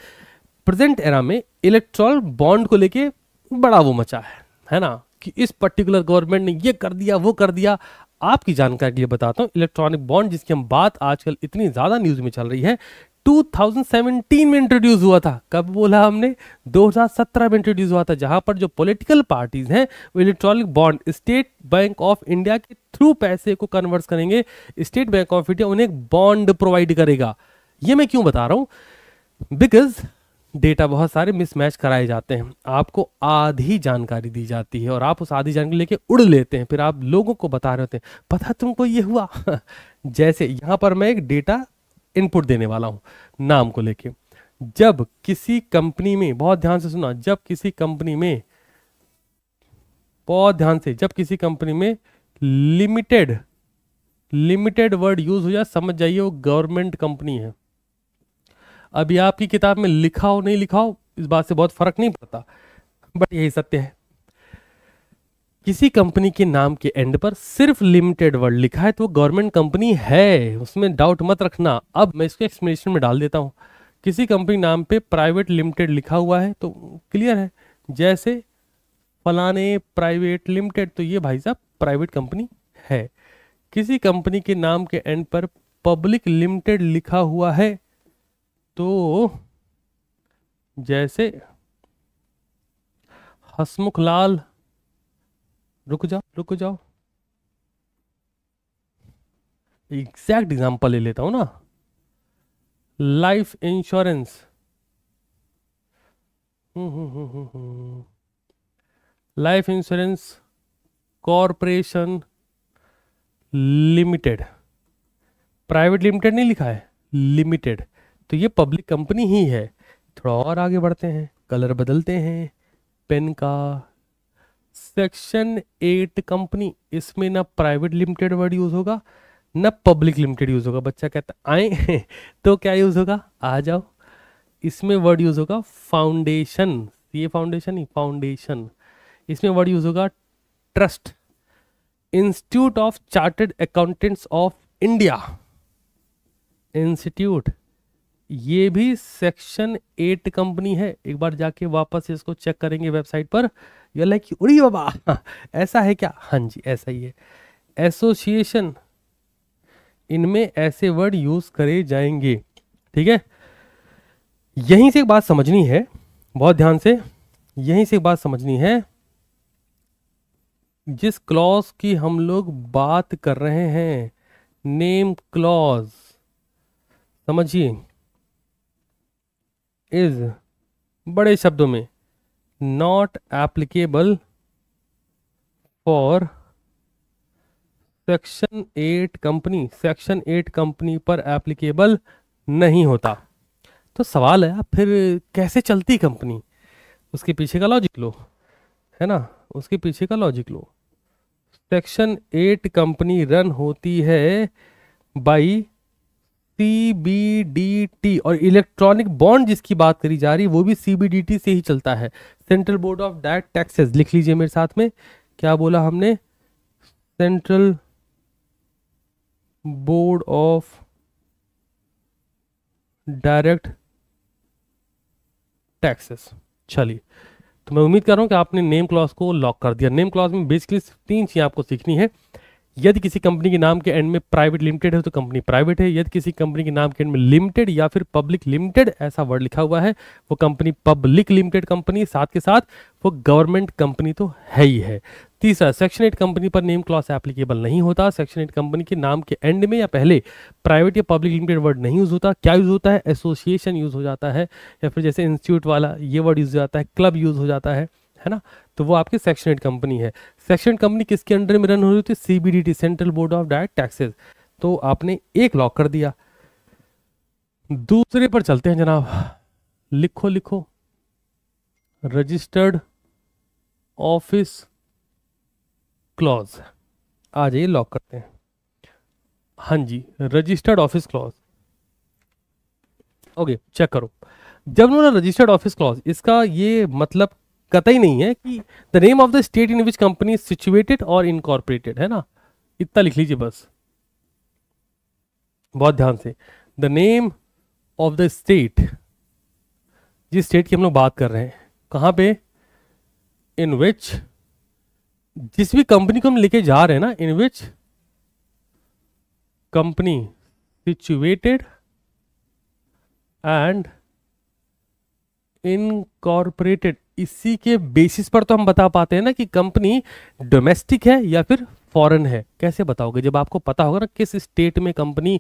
S1: प्रेजेंट एरा में इलेक्ट्रॉल बॉन्ड को लेके बड़ा वो मचा है है ना कि इस पर्टिकुलर गवर्नमेंट ने ये कर दिया वो कर दिया आपकी जानकारी के लिए बताता हूँ इलेक्ट्रॉनिक बॉन्ड जिसकी हम बात आजकल इतनी ज़्यादा न्यूज़ में चल रही है 2017 में इंट्रोड्यूस हुआ था कब बोला हमने 2017 में इंट्रोड्यूस हुआ था जहां पर जो पॉलिटिकल पार्टीज हैं वो electronic bond State Bank of India के थ्रू पैसे को कन्वर्ट करेंगे स्टेट बैंक ऑफ इंडिया उन्हें एक बॉन्ड प्रोवाइड करेगा ये मैं क्यों बता रहा हूं बिकॉज डेटा बहुत सारे मिसमैच कराए जाते हैं आपको आधी जानकारी दी जाती है और आप उस आधी जानकारी लेके उड़ लेते हैं फिर आप लोगों को बता रहे होते हैं पता तुमको ये हुआ <laughs> जैसे यहाँ पर मैं एक डेटा इनपुट देने वाला हूँ नाम को लेके जब किसी कंपनी में बहुत ध्यान से सुना जब किसी कंपनी में बहुत ध्यान से जब किसी कंपनी में लिमिटेड लिमिटेड वर्ड यूज हो जाए समझ जाइए वो गवर्नमेंट कंपनी है अभी आपकी किताब में लिखा हो नहीं लिखा हो इस बात से बहुत फर्क नहीं पड़ता बट यही सत्य है किसी कंपनी के नाम के एंड पर सिर्फ लिमिटेड वर्ड लिखा है तो वो गवर्नमेंट कंपनी है उसमें डाउट मत रखना अब मैं इसको एक्सप्लेनेशन में डाल देता हूँ किसी कंपनी नाम पे प्राइवेट लिमिटेड लिखा हुआ है तो क्लियर है जैसे फलाने प्राइवेट लिमिटेड तो ये भाई साहब प्राइवेट कंपनी है किसी कंपनी के नाम के एंड पर पब्लिक लिमिटेड लिखा हुआ है तो जैसे हसमुख लाल रुक जाओ रुक जाओ एग्जैक्ट एग्जाम्पल ले लेता हूं ना लाइफ इंश्योरेंस हम्म life insurance corporation limited private limited नहीं लिखा है लिमिटेड तो ये पब्लिक कंपनी ही है थोड़ा और आगे बढ़ते हैं कलर बदलते हैं पेन का सेक्शन एट कंपनी इसमें ना प्राइवेट लिमिटेड वर्ड यूज होगा ना पब्लिक लिमिटेड यूज होगा बच्चा कहता आए <laughs> तो क्या यूज होगा आ जाओ इसमें वर्ड यूज होगा फाउंडेशन ये फाउंडेशन ही फाउंडेशन इसमें वर्ड यूज होगा trust institute of chartered accountants of India institute ये भी सेक्शन एट कंपनी है एक बार जाके वापस इसको चेक करेंगे वेबसाइट पर यू लाइक उड़ी बाबा <laughs> ऐसा है क्या हाँ जी ऐसा ही है एसोसिएशन इनमें ऐसे वर्ड यूज करे जाएंगे ठीक है यहीं से एक बात समझनी है बहुत ध्यान से यहीं से एक बात समझनी है जिस क्लॉज की हम लोग बात कर रहे हैं नेम क्लॉज समझिए इज बड़े शब्दों में not applicable for section eight company section eight company पर एप्लीकेबल नहीं होता तो सवाल है फिर कैसे चलती कंपनी उसके पीछे का लॉजिक लो है ना उसके पीछे का लॉजिक लो सेक्शन एट कंपनी रन होती है बाई सीबीडीटी और इलेक्ट्रॉनिक बॉन्ड जिसकी बात करी जा रही है वो भी सीबीडीटी से ही चलता है central board of direct taxes लिख लीजिए मेरे साथ में क्या बोला हमने central board of direct taxes चलिए तो मैं उम्मीद कर रहा हूं कि आपने नेम क्लॉज को लॉक कर दिया नेम क्लॉज में बेसिकली तीन चीज़ें आपको सीखनी है यदि किसी कंपनी के नाम के एंड में प्राइवेट लिमिटेड है तो कंपनी प्राइवेट है यदि किसी कंपनी के नाम के एंड में लिमिटेड या फिर पब्लिक लिमिटेड ऐसा वर्ड लिखा हुआ है वो कंपनी पब्लिक लिमिटेड कंपनी साथ के साथ वो गवर्नमेंट कंपनी तो है ही है तीसरा सेक्शन एट कंपनी पर नेम क्लॉस एप्लीकेबल नहीं होता सेक्शन एट कंपनी के नाम के एंड में या पहले प्राइवेट या पब्लिक लिमिटेड वर्ड नहीं यूज़ होता क्या यूज़ होता है एसोसिएशन यूज़ हो जाता है या फिर जैसे इंस्टीट्यूट वाला ये वर्ड यूज़ हो जाता है क्लब यूज़ हो जाता है है ना तो वो आपकी सेक्शन एट कंपनी है सेक्शन एट कंपनी किसके अंडर में रन हो रही थी CBDT central board of direct taxes तो आपने एक लॉक कर दिया दूसरे पर चलते हैं जनाब लिखो लिखो रजिस्टर्ड ऑफिस क्लॉज आ जाइए लॉक करते हैं हाँ जी registered office clause okay check करो जब उन्होंने रजिस्टर्ड ऑफिस क्लॉज इसका ये मतलब कतई नहीं है कि the name of the state in which company situated और इनकॉर्पोरेटेड है ना इतना लिख लीजिए बस बहुत ध्यान से the name of the state जिस स्टेट की हम लोग बात कर रहे हैं कहाँ पे इन विच जिस भी कंपनी को हम लेके जा रहे हैं ना in which company situated and incorporated इसी के बेसिस पर तो हम बता पाते हैं ना कि कंपनी डोमेस्टिक है या फिर फॉरेन है कैसे बताओगे जब आपको पता होगा ना किस स्टेट में कंपनी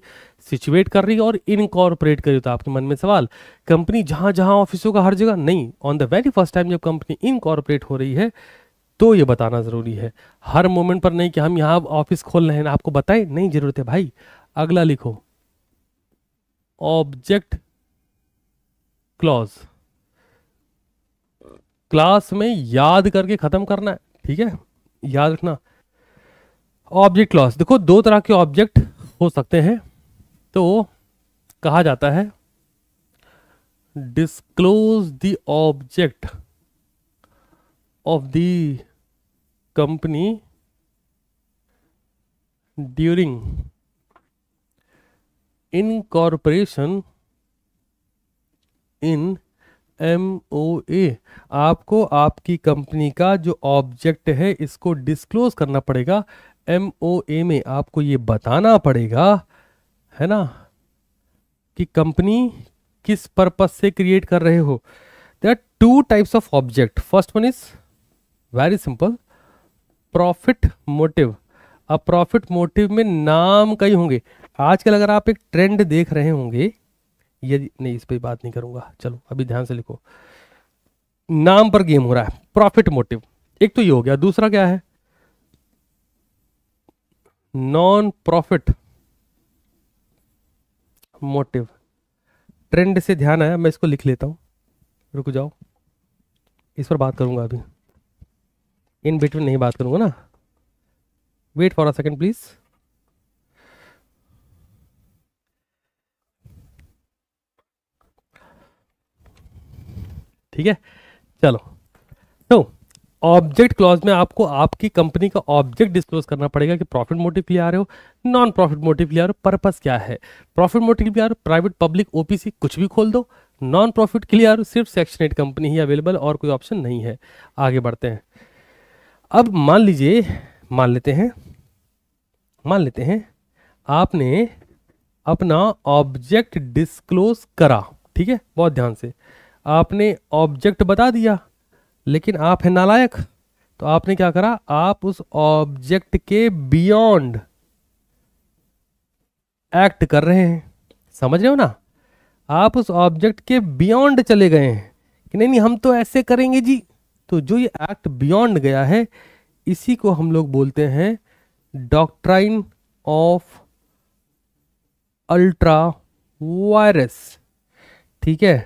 S1: सिचुएट कर रही है और इनकॉर्पोरेट कर रही तो आपके मन में सवाल कंपनी जहां जहां ऑफिस होगा हर जगह नहीं on the very first time जब कंपनी इनकॉर्पोरेट हो रही है तो ये बताना ज़रूरी है हर मोमेंट पर नहीं कि हम यहां ऑफिस खोल रहे हैं आपको बताए नहीं ज़रूरत है भाई अगला लिखो ऑब्जेक्ट क्लॉज क्लास में याद करके ख़त्म करना है ठीक है याद रखना ऑब्जेक्ट क्लास देखो दो तरह के ऑब्जेक्ट हो सकते हैं तो कहा जाता है disclose the object of the company during incorporation in M O A आपको आपकी कंपनी का जो ऑब्जेक्ट है इसको डिस्क्लोज करना पड़ेगा एम ओ ए में आपको ये बताना पड़ेगा है ना कि कंपनी किस पर्पज से क्रिएट कर रहे हो there are two types of object first one is very simple profit motive अब प्रॉफिट मोटिव में नाम कई होंगे आजकल अगर आप एक ट्रेंड देख रहे होंगे यदि नहीं इस पर बात नहीं करूंगा चलो अभी ध्यान से लिखो नाम पर गेम हो रहा है प्रॉफिट मोटिव एक तो ये हो गया दूसरा क्या है नॉन प्रॉफिट मोटिव ट्रेंड से ध्यान आया मैं इसको लिख लेता हूं रुक जाओ इस पर बात करूंगा अभी इन बिटवीन नहीं बात करूंगा ना wait for a second please ठीक है चलो तो ऑब्जेक्ट क्लॉज में आपको आपकी कंपनी का ऑब्जेक्ट डिस्क्लोज करना पड़ेगा कि प्रॉफिट मोटिव ले आ रहे हो नॉन प्रॉफिट मोटिव ले आ रहे हो पर्पस क्या है प्रॉफिट मोटिव ले आ रहे हो प्राइवेट पब्लिक ओपीसी कुछ भी खोल दो नॉन प्रॉफिट के लिए आ रहे हो सिर्फ सेक्शन एट कंपनी ही अवेलेबल और कोई ऑप्शन नहीं है आगे बढ़ते हैं अब मान लीजिए मान लेते हैं मान लेते हैं आपने अपना ऑब्जेक्ट डिस्क्लोज करा ठीक है बहुत ध्यान से आपने ऑब्जेक्ट बता दिया लेकिन आप हैं नालायक तो आपने क्या करा आप उस ऑब्जेक्ट के बियॉन्ड एक्ट कर रहे हैं समझ रहे हो ना आप उस ऑब्जेक्ट के बियॉन्ड चले गए हैं कि नहीं नहीं हम तो ऐसे करेंगे जी तो जो ये एक्ट बियॉन्ड गया है इसी को हम लोग बोलते हैं डॉक्ट्राइन ऑफ अल्ट्रा वायरस ठीक है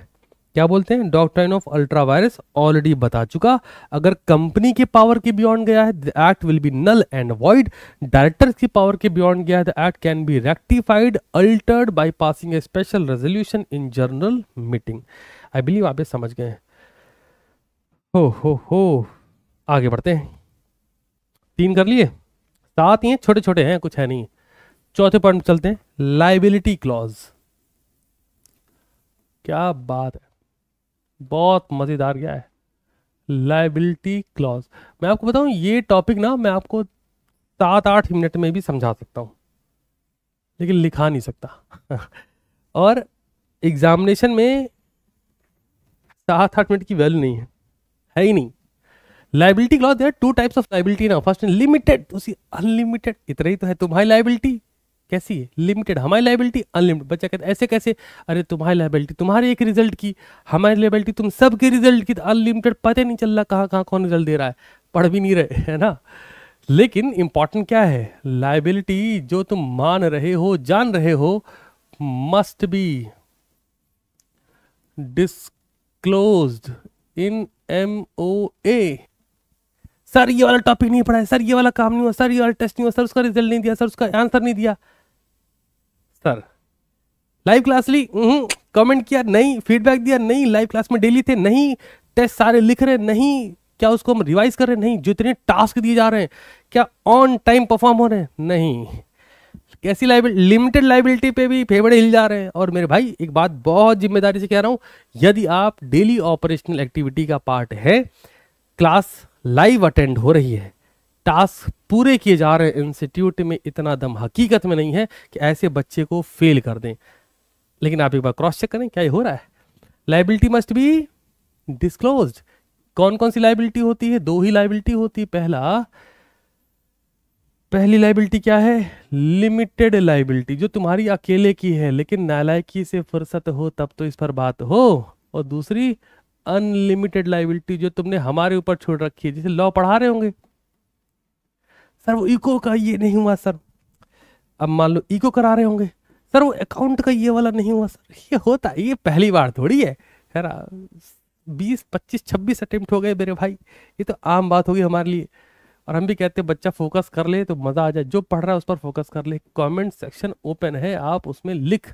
S1: क्या बोलते हैं doctrine of ultra vires already बता चुका अगर कंपनी के पावर के बियॉन्ड गया है the act will be null and void directors की पावर के बियॉन्ड गया है the act can be rectified altered by passing a special resolution in general meeting I believe आप ये समझ गए हो हो हो आगे बढ़ते हैं तीन कर लिए सात ही छोटे छोटे हैं कुछ है नहीं चौथे पॉइंट चलते हैं लाइबिलिटी क्लॉज क्या बात है बहुत मज़ेदार गया है लाइबिलिटी क्लॉज मैं आपको बताऊं ये टॉपिक ना मैं आपको सात आठ मिनट में भी समझा सकता हूं लेकिन लिखा नहीं सकता <laughs> और एग्जामिनेशन में सात आठ मिनट की वैल्यू नहीं है है ही नहीं liability clause there two types of liability ना फर्स्ट लिमिटेड उसी अनलिमिटेड इतना ही तो है तुम्हारी लाइबिलिटी कैसी है लिमिटेड हमारी लाइबिलिटी अनलिमिटेड बच्चा कहता है ऐसे कैसे अरे तुम्हारी लाइबिलिटी तुम्हारे एक रिजल्ट की हमारी लाइबिलिटी तुम सब के रिजल्ट की अनलिमिटेड तो पता नहीं चल रहा कहाँ कहाँ कौन रिजल्ट दे रहा है पढ़ भी नहीं रहे है ना लेकिन इंपॉर्टेंट क्या है लाइबिलिटी जो तुम मान रहे हो जान रहे हो must be disclose in M O A sir ये वाला टॉपिक नहीं पढ़ा है सर ये वाला काम नहीं हुआ सर ये वाला टेस्ट नहीं हुआ सर उसका रिजल्ट नहीं दिया सर उसका आंसर नहीं दिया सर लाइव क्लास ली कमेंट किया नहीं फीडबैक दिया नहीं लाइव क्लास में डेली थे नहीं टेस्ट सारे लिख रहे नहीं क्या उसको हम रिवाइज कर रहे नहीं जितने टास्क दिए जा रहे हैं क्या ऑन टाइम परफॉर्म हो रहे हैं नहीं कैसी लाइबिलिटी लिमिटेड लाइबिलिटी पे भी फेवड़े हिल जा रहे हैं और मेरे भाई एक बात बहुत जिम्मेदारी से कह रहा हूं यदि आप डेली ऑपरेशनल एक्टिविटी का पार्ट है क्लास लाइव अटेंड हो रही है टास्क पूरे किए जा रहे इंस्टीट्यूट में इतना दम हकीकत में नहीं है कि ऐसे बच्चे को फेल कर दें लेकिन आप एक बार क्रॉस चेक करें क्या ये हो रहा है लाइबिलिटी मस्ट बी डिस्क्लोज कौन कौन सी लाइबिलिटी होती है दो ही लाइबिलिटी होती है पहला पहली लाइबिलिटी क्या है लिमिटेड लाइबिलिटी जो तुम्हारी अकेले की है लेकिन नालायकी से फुर्सत हो तब तो इस पर बात हो और दूसरी अनलिमिटेड लाइबिलिटी जो तुमने हमारे ऊपर छोड़ रखी है जिसे लॉ पढ़ा रहे होंगे सर वो इको का ये नहीं हुआ सर अब मान लो इको करा रहे होंगे सर वो अकाउंट का ये वाला नहीं हुआ सर ये होता है ये पहली बार थोड़ी है है बीस पच्चीस छब्बीस अटेम्प्ट हो गए मेरे भाई ये तो आम बात होगी हमारे लिए और हम भी कहते हैं बच्चा फोकस कर ले तो मज़ा आ जाए जो पढ़ रहा है उस पर फोकस कर ले कमेंट सेक्शन ओपन है आप उसमें लिख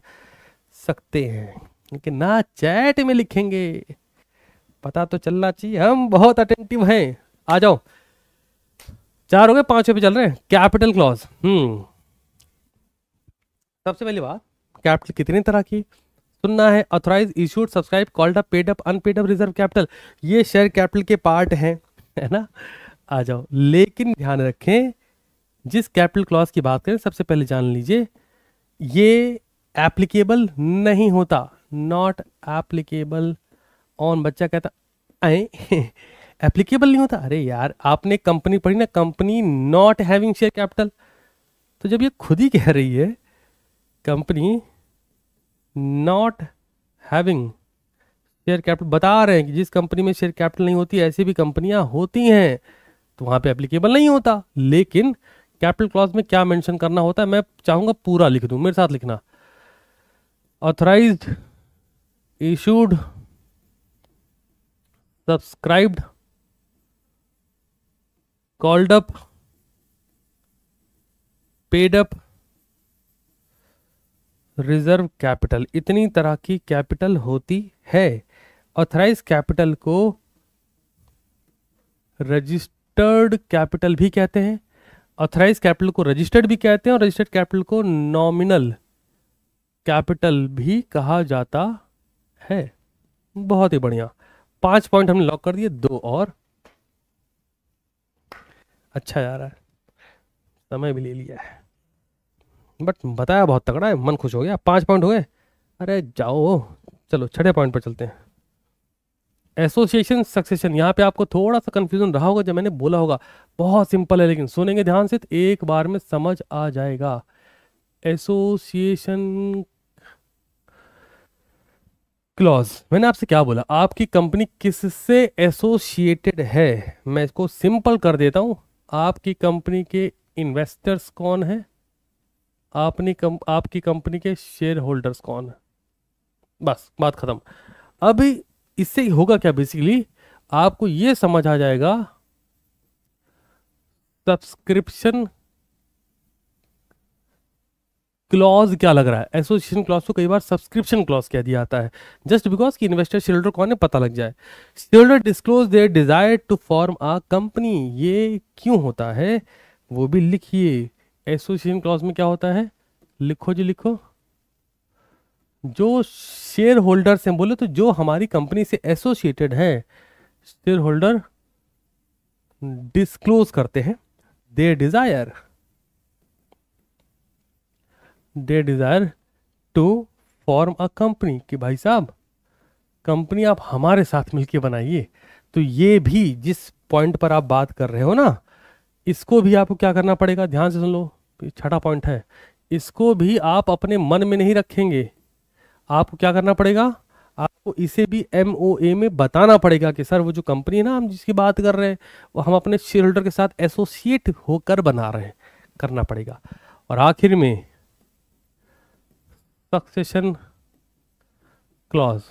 S1: सकते हैं लेकिन ना चैट में लिखेंगे पता तो चलना चाहिए हम बहुत अटेंटिव हैं आ जाओ चार हो गए पांचवे पे चल रहे हैं कैपिटल क्लॉज हम्म सबसे पहली बात कैपिटल कितनी तरह की सुनना है authorise issued subscribe called up paid up unpaid up reserve capital ये शेयर कैपिटल के पार्ट हैं है ना आ जाओ लेकिन ध्यान रखें जिस कैपिटल क्लॉज की बात करें सबसे पहले जान लीजिए ये एप्लीकेबल नहीं होता नॉट एप्लीकेबल ऑन बच्चा कहता आए एप्लीकेबल नहीं होता अरे यार आपने कंपनी पढ़ी ना company not having share capital तो जब ये खुद ही कह रही है company not having share capital बता रहे हैं कि जिस कंपनी में शेयर कैपिटल नहीं होती ऐसी भी कंपनियां होती हैं तो वहां पे एप्लीकेबल नहीं होता लेकिन कैपिटल क्लॉज में क्या मेंशन करना होता है मैं चाहूंगा पूरा लिख दूं मेरे साथ लिखना authorised issued subscribed called up paid up reserve capital इतनी तरह की कैपिटल होती है ऑथराइज कैपिटल को रजिस्टर्ड कैपिटल भी कहते हैं ऑथराइज कैपिटल को रजिस्टर्ड भी कहते हैं और रजिस्टर्ड कैपिटल को नॉमिनल कैपिटल भी कहा जाता है बहुत ही बढ़िया पांच पॉइंट हमने लॉक कर दिए दो और अच्छा जा रहा है समय भी ले लिया है बट बताया बहुत तगड़ा है मन खुश हो गया पाँच पॉइंट हो गए अरे जाओ चलो छठे पॉइंट पर चलते हैं एसोसिएशन सक्सेशन यहाँ पे आपको थोड़ा सा कन्फ्यूजन रहा होगा जब मैंने बोला होगा बहुत सिंपल है लेकिन सुनेंगे ध्यान से तो एक बार में समझ आ जाएगा एसोसिएशन क्लॉज मैंने आपसे क्या बोला आपकी कंपनी किससे एसोसिएटेड है मैं इसको सिंपल कर देता हूँ आपकी कंपनी के इन्वेस्टर्स कौन हैं आपने कम, आपकी कंपनी के शेयर होल्डर्स कौन हैं बस बात ख़त्म अभी इससे होगा क्या बेसिकली आपको ये समझ आ जाएगा सब्सक्रिप्शन क्लॉज क्या लग रहा है एसोसिएशन क्लॉज को कई बार सब्सक्रिप्शन क्लॉज कह दिया जाता है जस्ट बिकॉज कि इन्वेस्टर शेयर कौन है पता लग जाए share disclose their desire to form a company ये क्यों होता है वो भी लिखिए एसोसिएशन क्लॉज में क्या होता है लिखो जी लिखो जो शेयर होल्डर्स हैं बोले तो जो हमारी कंपनी से एसोसिएटेड है शेयर होल्डर डिस्क्लोज करते हैं they desire they desire to form a company कि भाई साहब कंपनी आप हमारे साथ मिलकर बनाइए तो ये भी जिस पॉइंट पर आप बात कर रहे हो ना इसको भी आपको क्या करना पड़ेगा ध्यान से सुन लो छठा पॉइंट है इसको भी आप अपने मन में नहीं रखेंगे आपको क्या करना पड़ेगा आपको इसे भी एम में बताना पड़ेगा कि सर वो जो कंपनी है ना हम जिसकी बात कर रहे हैं वो हम अपने शेयर होल्डर के साथ एसोसिएट होकर बना रहे हैं करना पड़ेगा और आखिर में सक्सेशन क्लॉज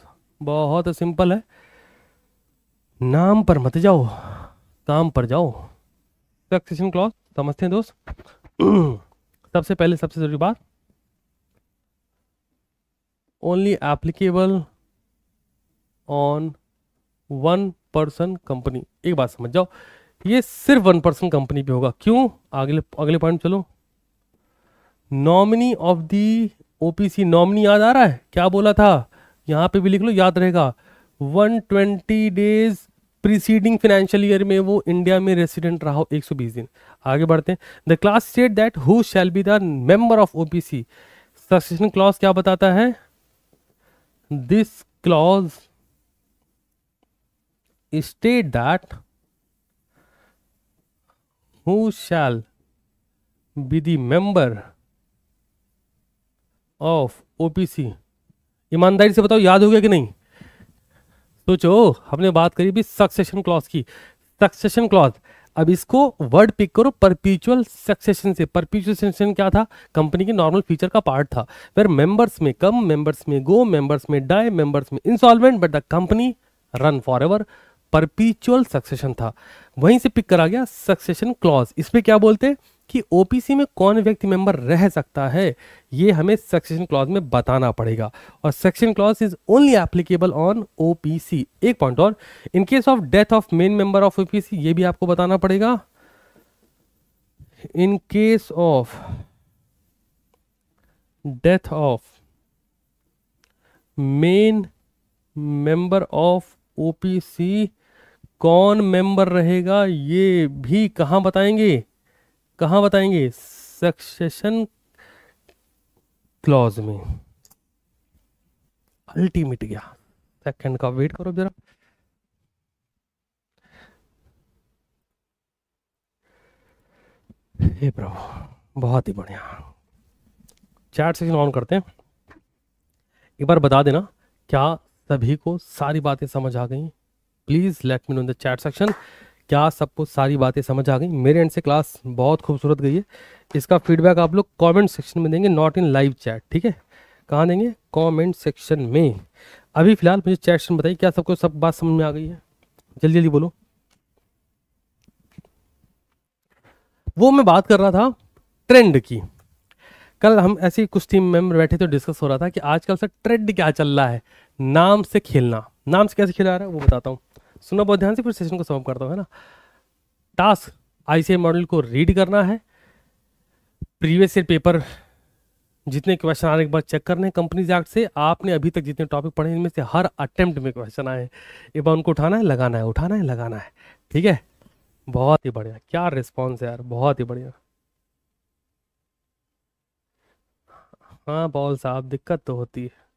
S1: बहुत सिंपल है नाम पर मत जाओ काम पर जाओ सक्सेशन क्लॉज समझते हैं दोस्त <clears throat> सबसे पहले सबसे जरूरी बात only applicable on one person company एक बात समझ जाओ ये सिर्फ वन पर्सन कंपनी पे होगा क्यों अगले अगले पॉइंट चलो nominee of the OPC nominee याद आ रहा है क्या बोला था यहाँ पे भी लिख लो याद रहेगा 120 डेज प्रीसीडिंग फाइनेंशियल ईयर में वो इंडिया में रेसिडेंट रहा हो 120 दिन आगे बढ़ते हैं the clause state that who shall be the member of OPC succession clause क्या बताता है this clause state that who shall be the member of OPC ईमानदारी से बताओ याद हो गया कि नहीं सोचो हमने बात करी भी सक्सेशन क्लॉज की सक्सेशन क्लॉज अब इसको वर्ड पिक करो परपीचुअल सक्सेशन से परपीचुअल सक्सेशन क्या था कंपनी के नॉर्मल फीचर का पार्ट था फिर मेंबर्स में कम मेंबर्स में गो मेंबर्स में डाई मेंबर्स में instalment but the company run forever perpetual succession था वहीं से पिक करा गया सक्सेशन क्लॉज इसमें क्या बोलते हैं कि ओपीसी में कौन व्यक्ति मेंबर रह सकता है ये हमें सेक्शन क्लॉज में बताना पड़ेगा और section clause is only applicable on OPC एक पॉइंट और in case of death of main member of OPC ये भी आपको बताना पड़ेगा in case of death of main member of OPC कौन मेंबर रहेगा ये भी कहां बताएंगे कहाँ बताएंगे सक्सेशन क्लॉज में अल्टीमेट गया सेकंड का वेट करो जरा हे प्रभु बहुत ही बढ़िया चैट सेक्शन ऑन करते हैं एक बार बता देना क्या सभी को सारी बातें समझ आ गई please let me know in the chat section क्या सब कुछ सारी बातें समझ आ गई मेरे एंड से क्लास बहुत खूबसूरत गई है इसका फीडबैक आप लोग कमेंट सेक्शन में देंगे नॉट इन लाइव चैट ठीक है कहाँ देंगे कमेंट सेक्शन में अभी फिलहाल मुझे चैट सेक्शन बताइए क्या सबको सब बात समझ में आ गई है जल्दी जल्दी बोलो वो मैं बात कर रहा था ट्रेंड की कल हम ऐसे कुछ टीम मेंबर बैठे थे डिस्कस हो रहा था कि आजकल सर ट्रेंड क्या चल रहा है नाम से खेलना नाम से कैसे खेला जा रहा है वो बताता हूँ सुनना बहुत ध्यान से फिर सेशन को समाप्त करता हूँ है ना टास्क आई मॉडल को रीड करना है प्रीवियस ईयर पेपर जितने क्वेश्चन आने के बाद चेक करने हैं कंपनीज एक्ट से आपने अभी तक जितने टॉपिक पढ़े इनमें से हर अटेम्प्ट में क्वेश्चन आए हैं एक बार उनको उठाना है लगाना है उठाना है लगाना है ठीक है बहुत ही बढ़िया क्या रिस्पॉन्स है यार बहुत ही बढ़िया हाँ बॉल साहब दिक्कत तो होती है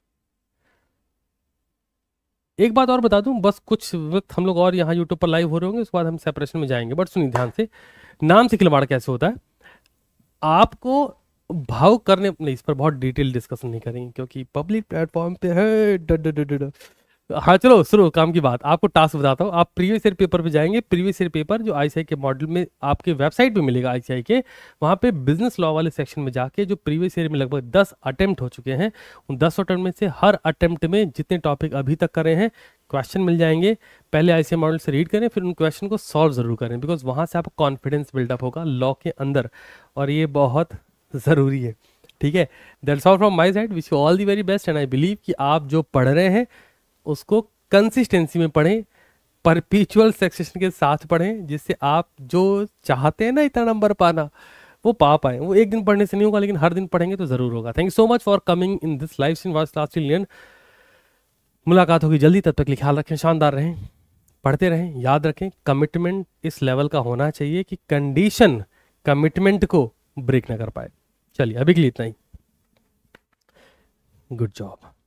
S1: एक बात और बता दूं बस कुछ वक्त हम लोग और यहाँ यूट्यूब पर लाइव हो रहे होंगे उसके बाद हम सेपरेशन में जाएंगे बट सुनिए ध्यान से नाम से खिलवाड़ कैसे होता है आपको भाव करने नहीं इस पर बहुत डिटेल डिस्कशन नहीं करेंगे क्योंकि पब्लिक प्लेटफॉर्म पे है डड़ डड़ ड़ हाँ चलो शुरू काम की बात आपको टास्क बताता हूँ आप प्रीवियस ईयर पेपर पे जाएंगे प्रीवियस ईयर पेपर जो आईसीआई के मॉडल में आपके वेबसाइट पे मिलेगा आईसीआई के वहाँ पे बिजनेस लॉ वाले सेक्शन में जाके जो प्रीवियस ईयर में लगभग दस अटेम्प्ट हो चुके हैं उन दस अटेम्प्ट में से हर अटेम्प्ट में जितने टॉपिक अभी तक करे हैं क्वेश्चन मिल जाएंगे पहले आई मॉडल से रीड करें फिर उन क्वेश्चन को सॉल्व ज़रूर करें बिकॉज वहाँ से आपका कॉन्फिडेंस बिल्डअप होगा लॉ के अंदर और ये बहुत ज़रूरी है ठीक है that's all from my side wish you all the very best and I believe कि आप जो पढ़ रहे हैं उसको कंसिस्टेंसी में पढ़ें परपीचुअल सक्सेशन के साथ पढ़ें जिससे आप जो चाहते हैं ना इतना नंबर पाना वो पा पाए वो एक दिन पढ़ने से नहीं होगा लेकिन हर दिन पढ़ेंगे तो ज़रूर होगा thank you so much for coming in this life in last मुलाकात होगी जल्दी तब तक लिए ख्याल रखें शानदार रहें पढ़ते रहें याद रखें कमिटमेंट इस लेवल का होना चाहिए कि कंडीशन कमिटमेंट को ब्रेक ना कर पाए चलिए अभी के लिए इतना ही गुड जॉब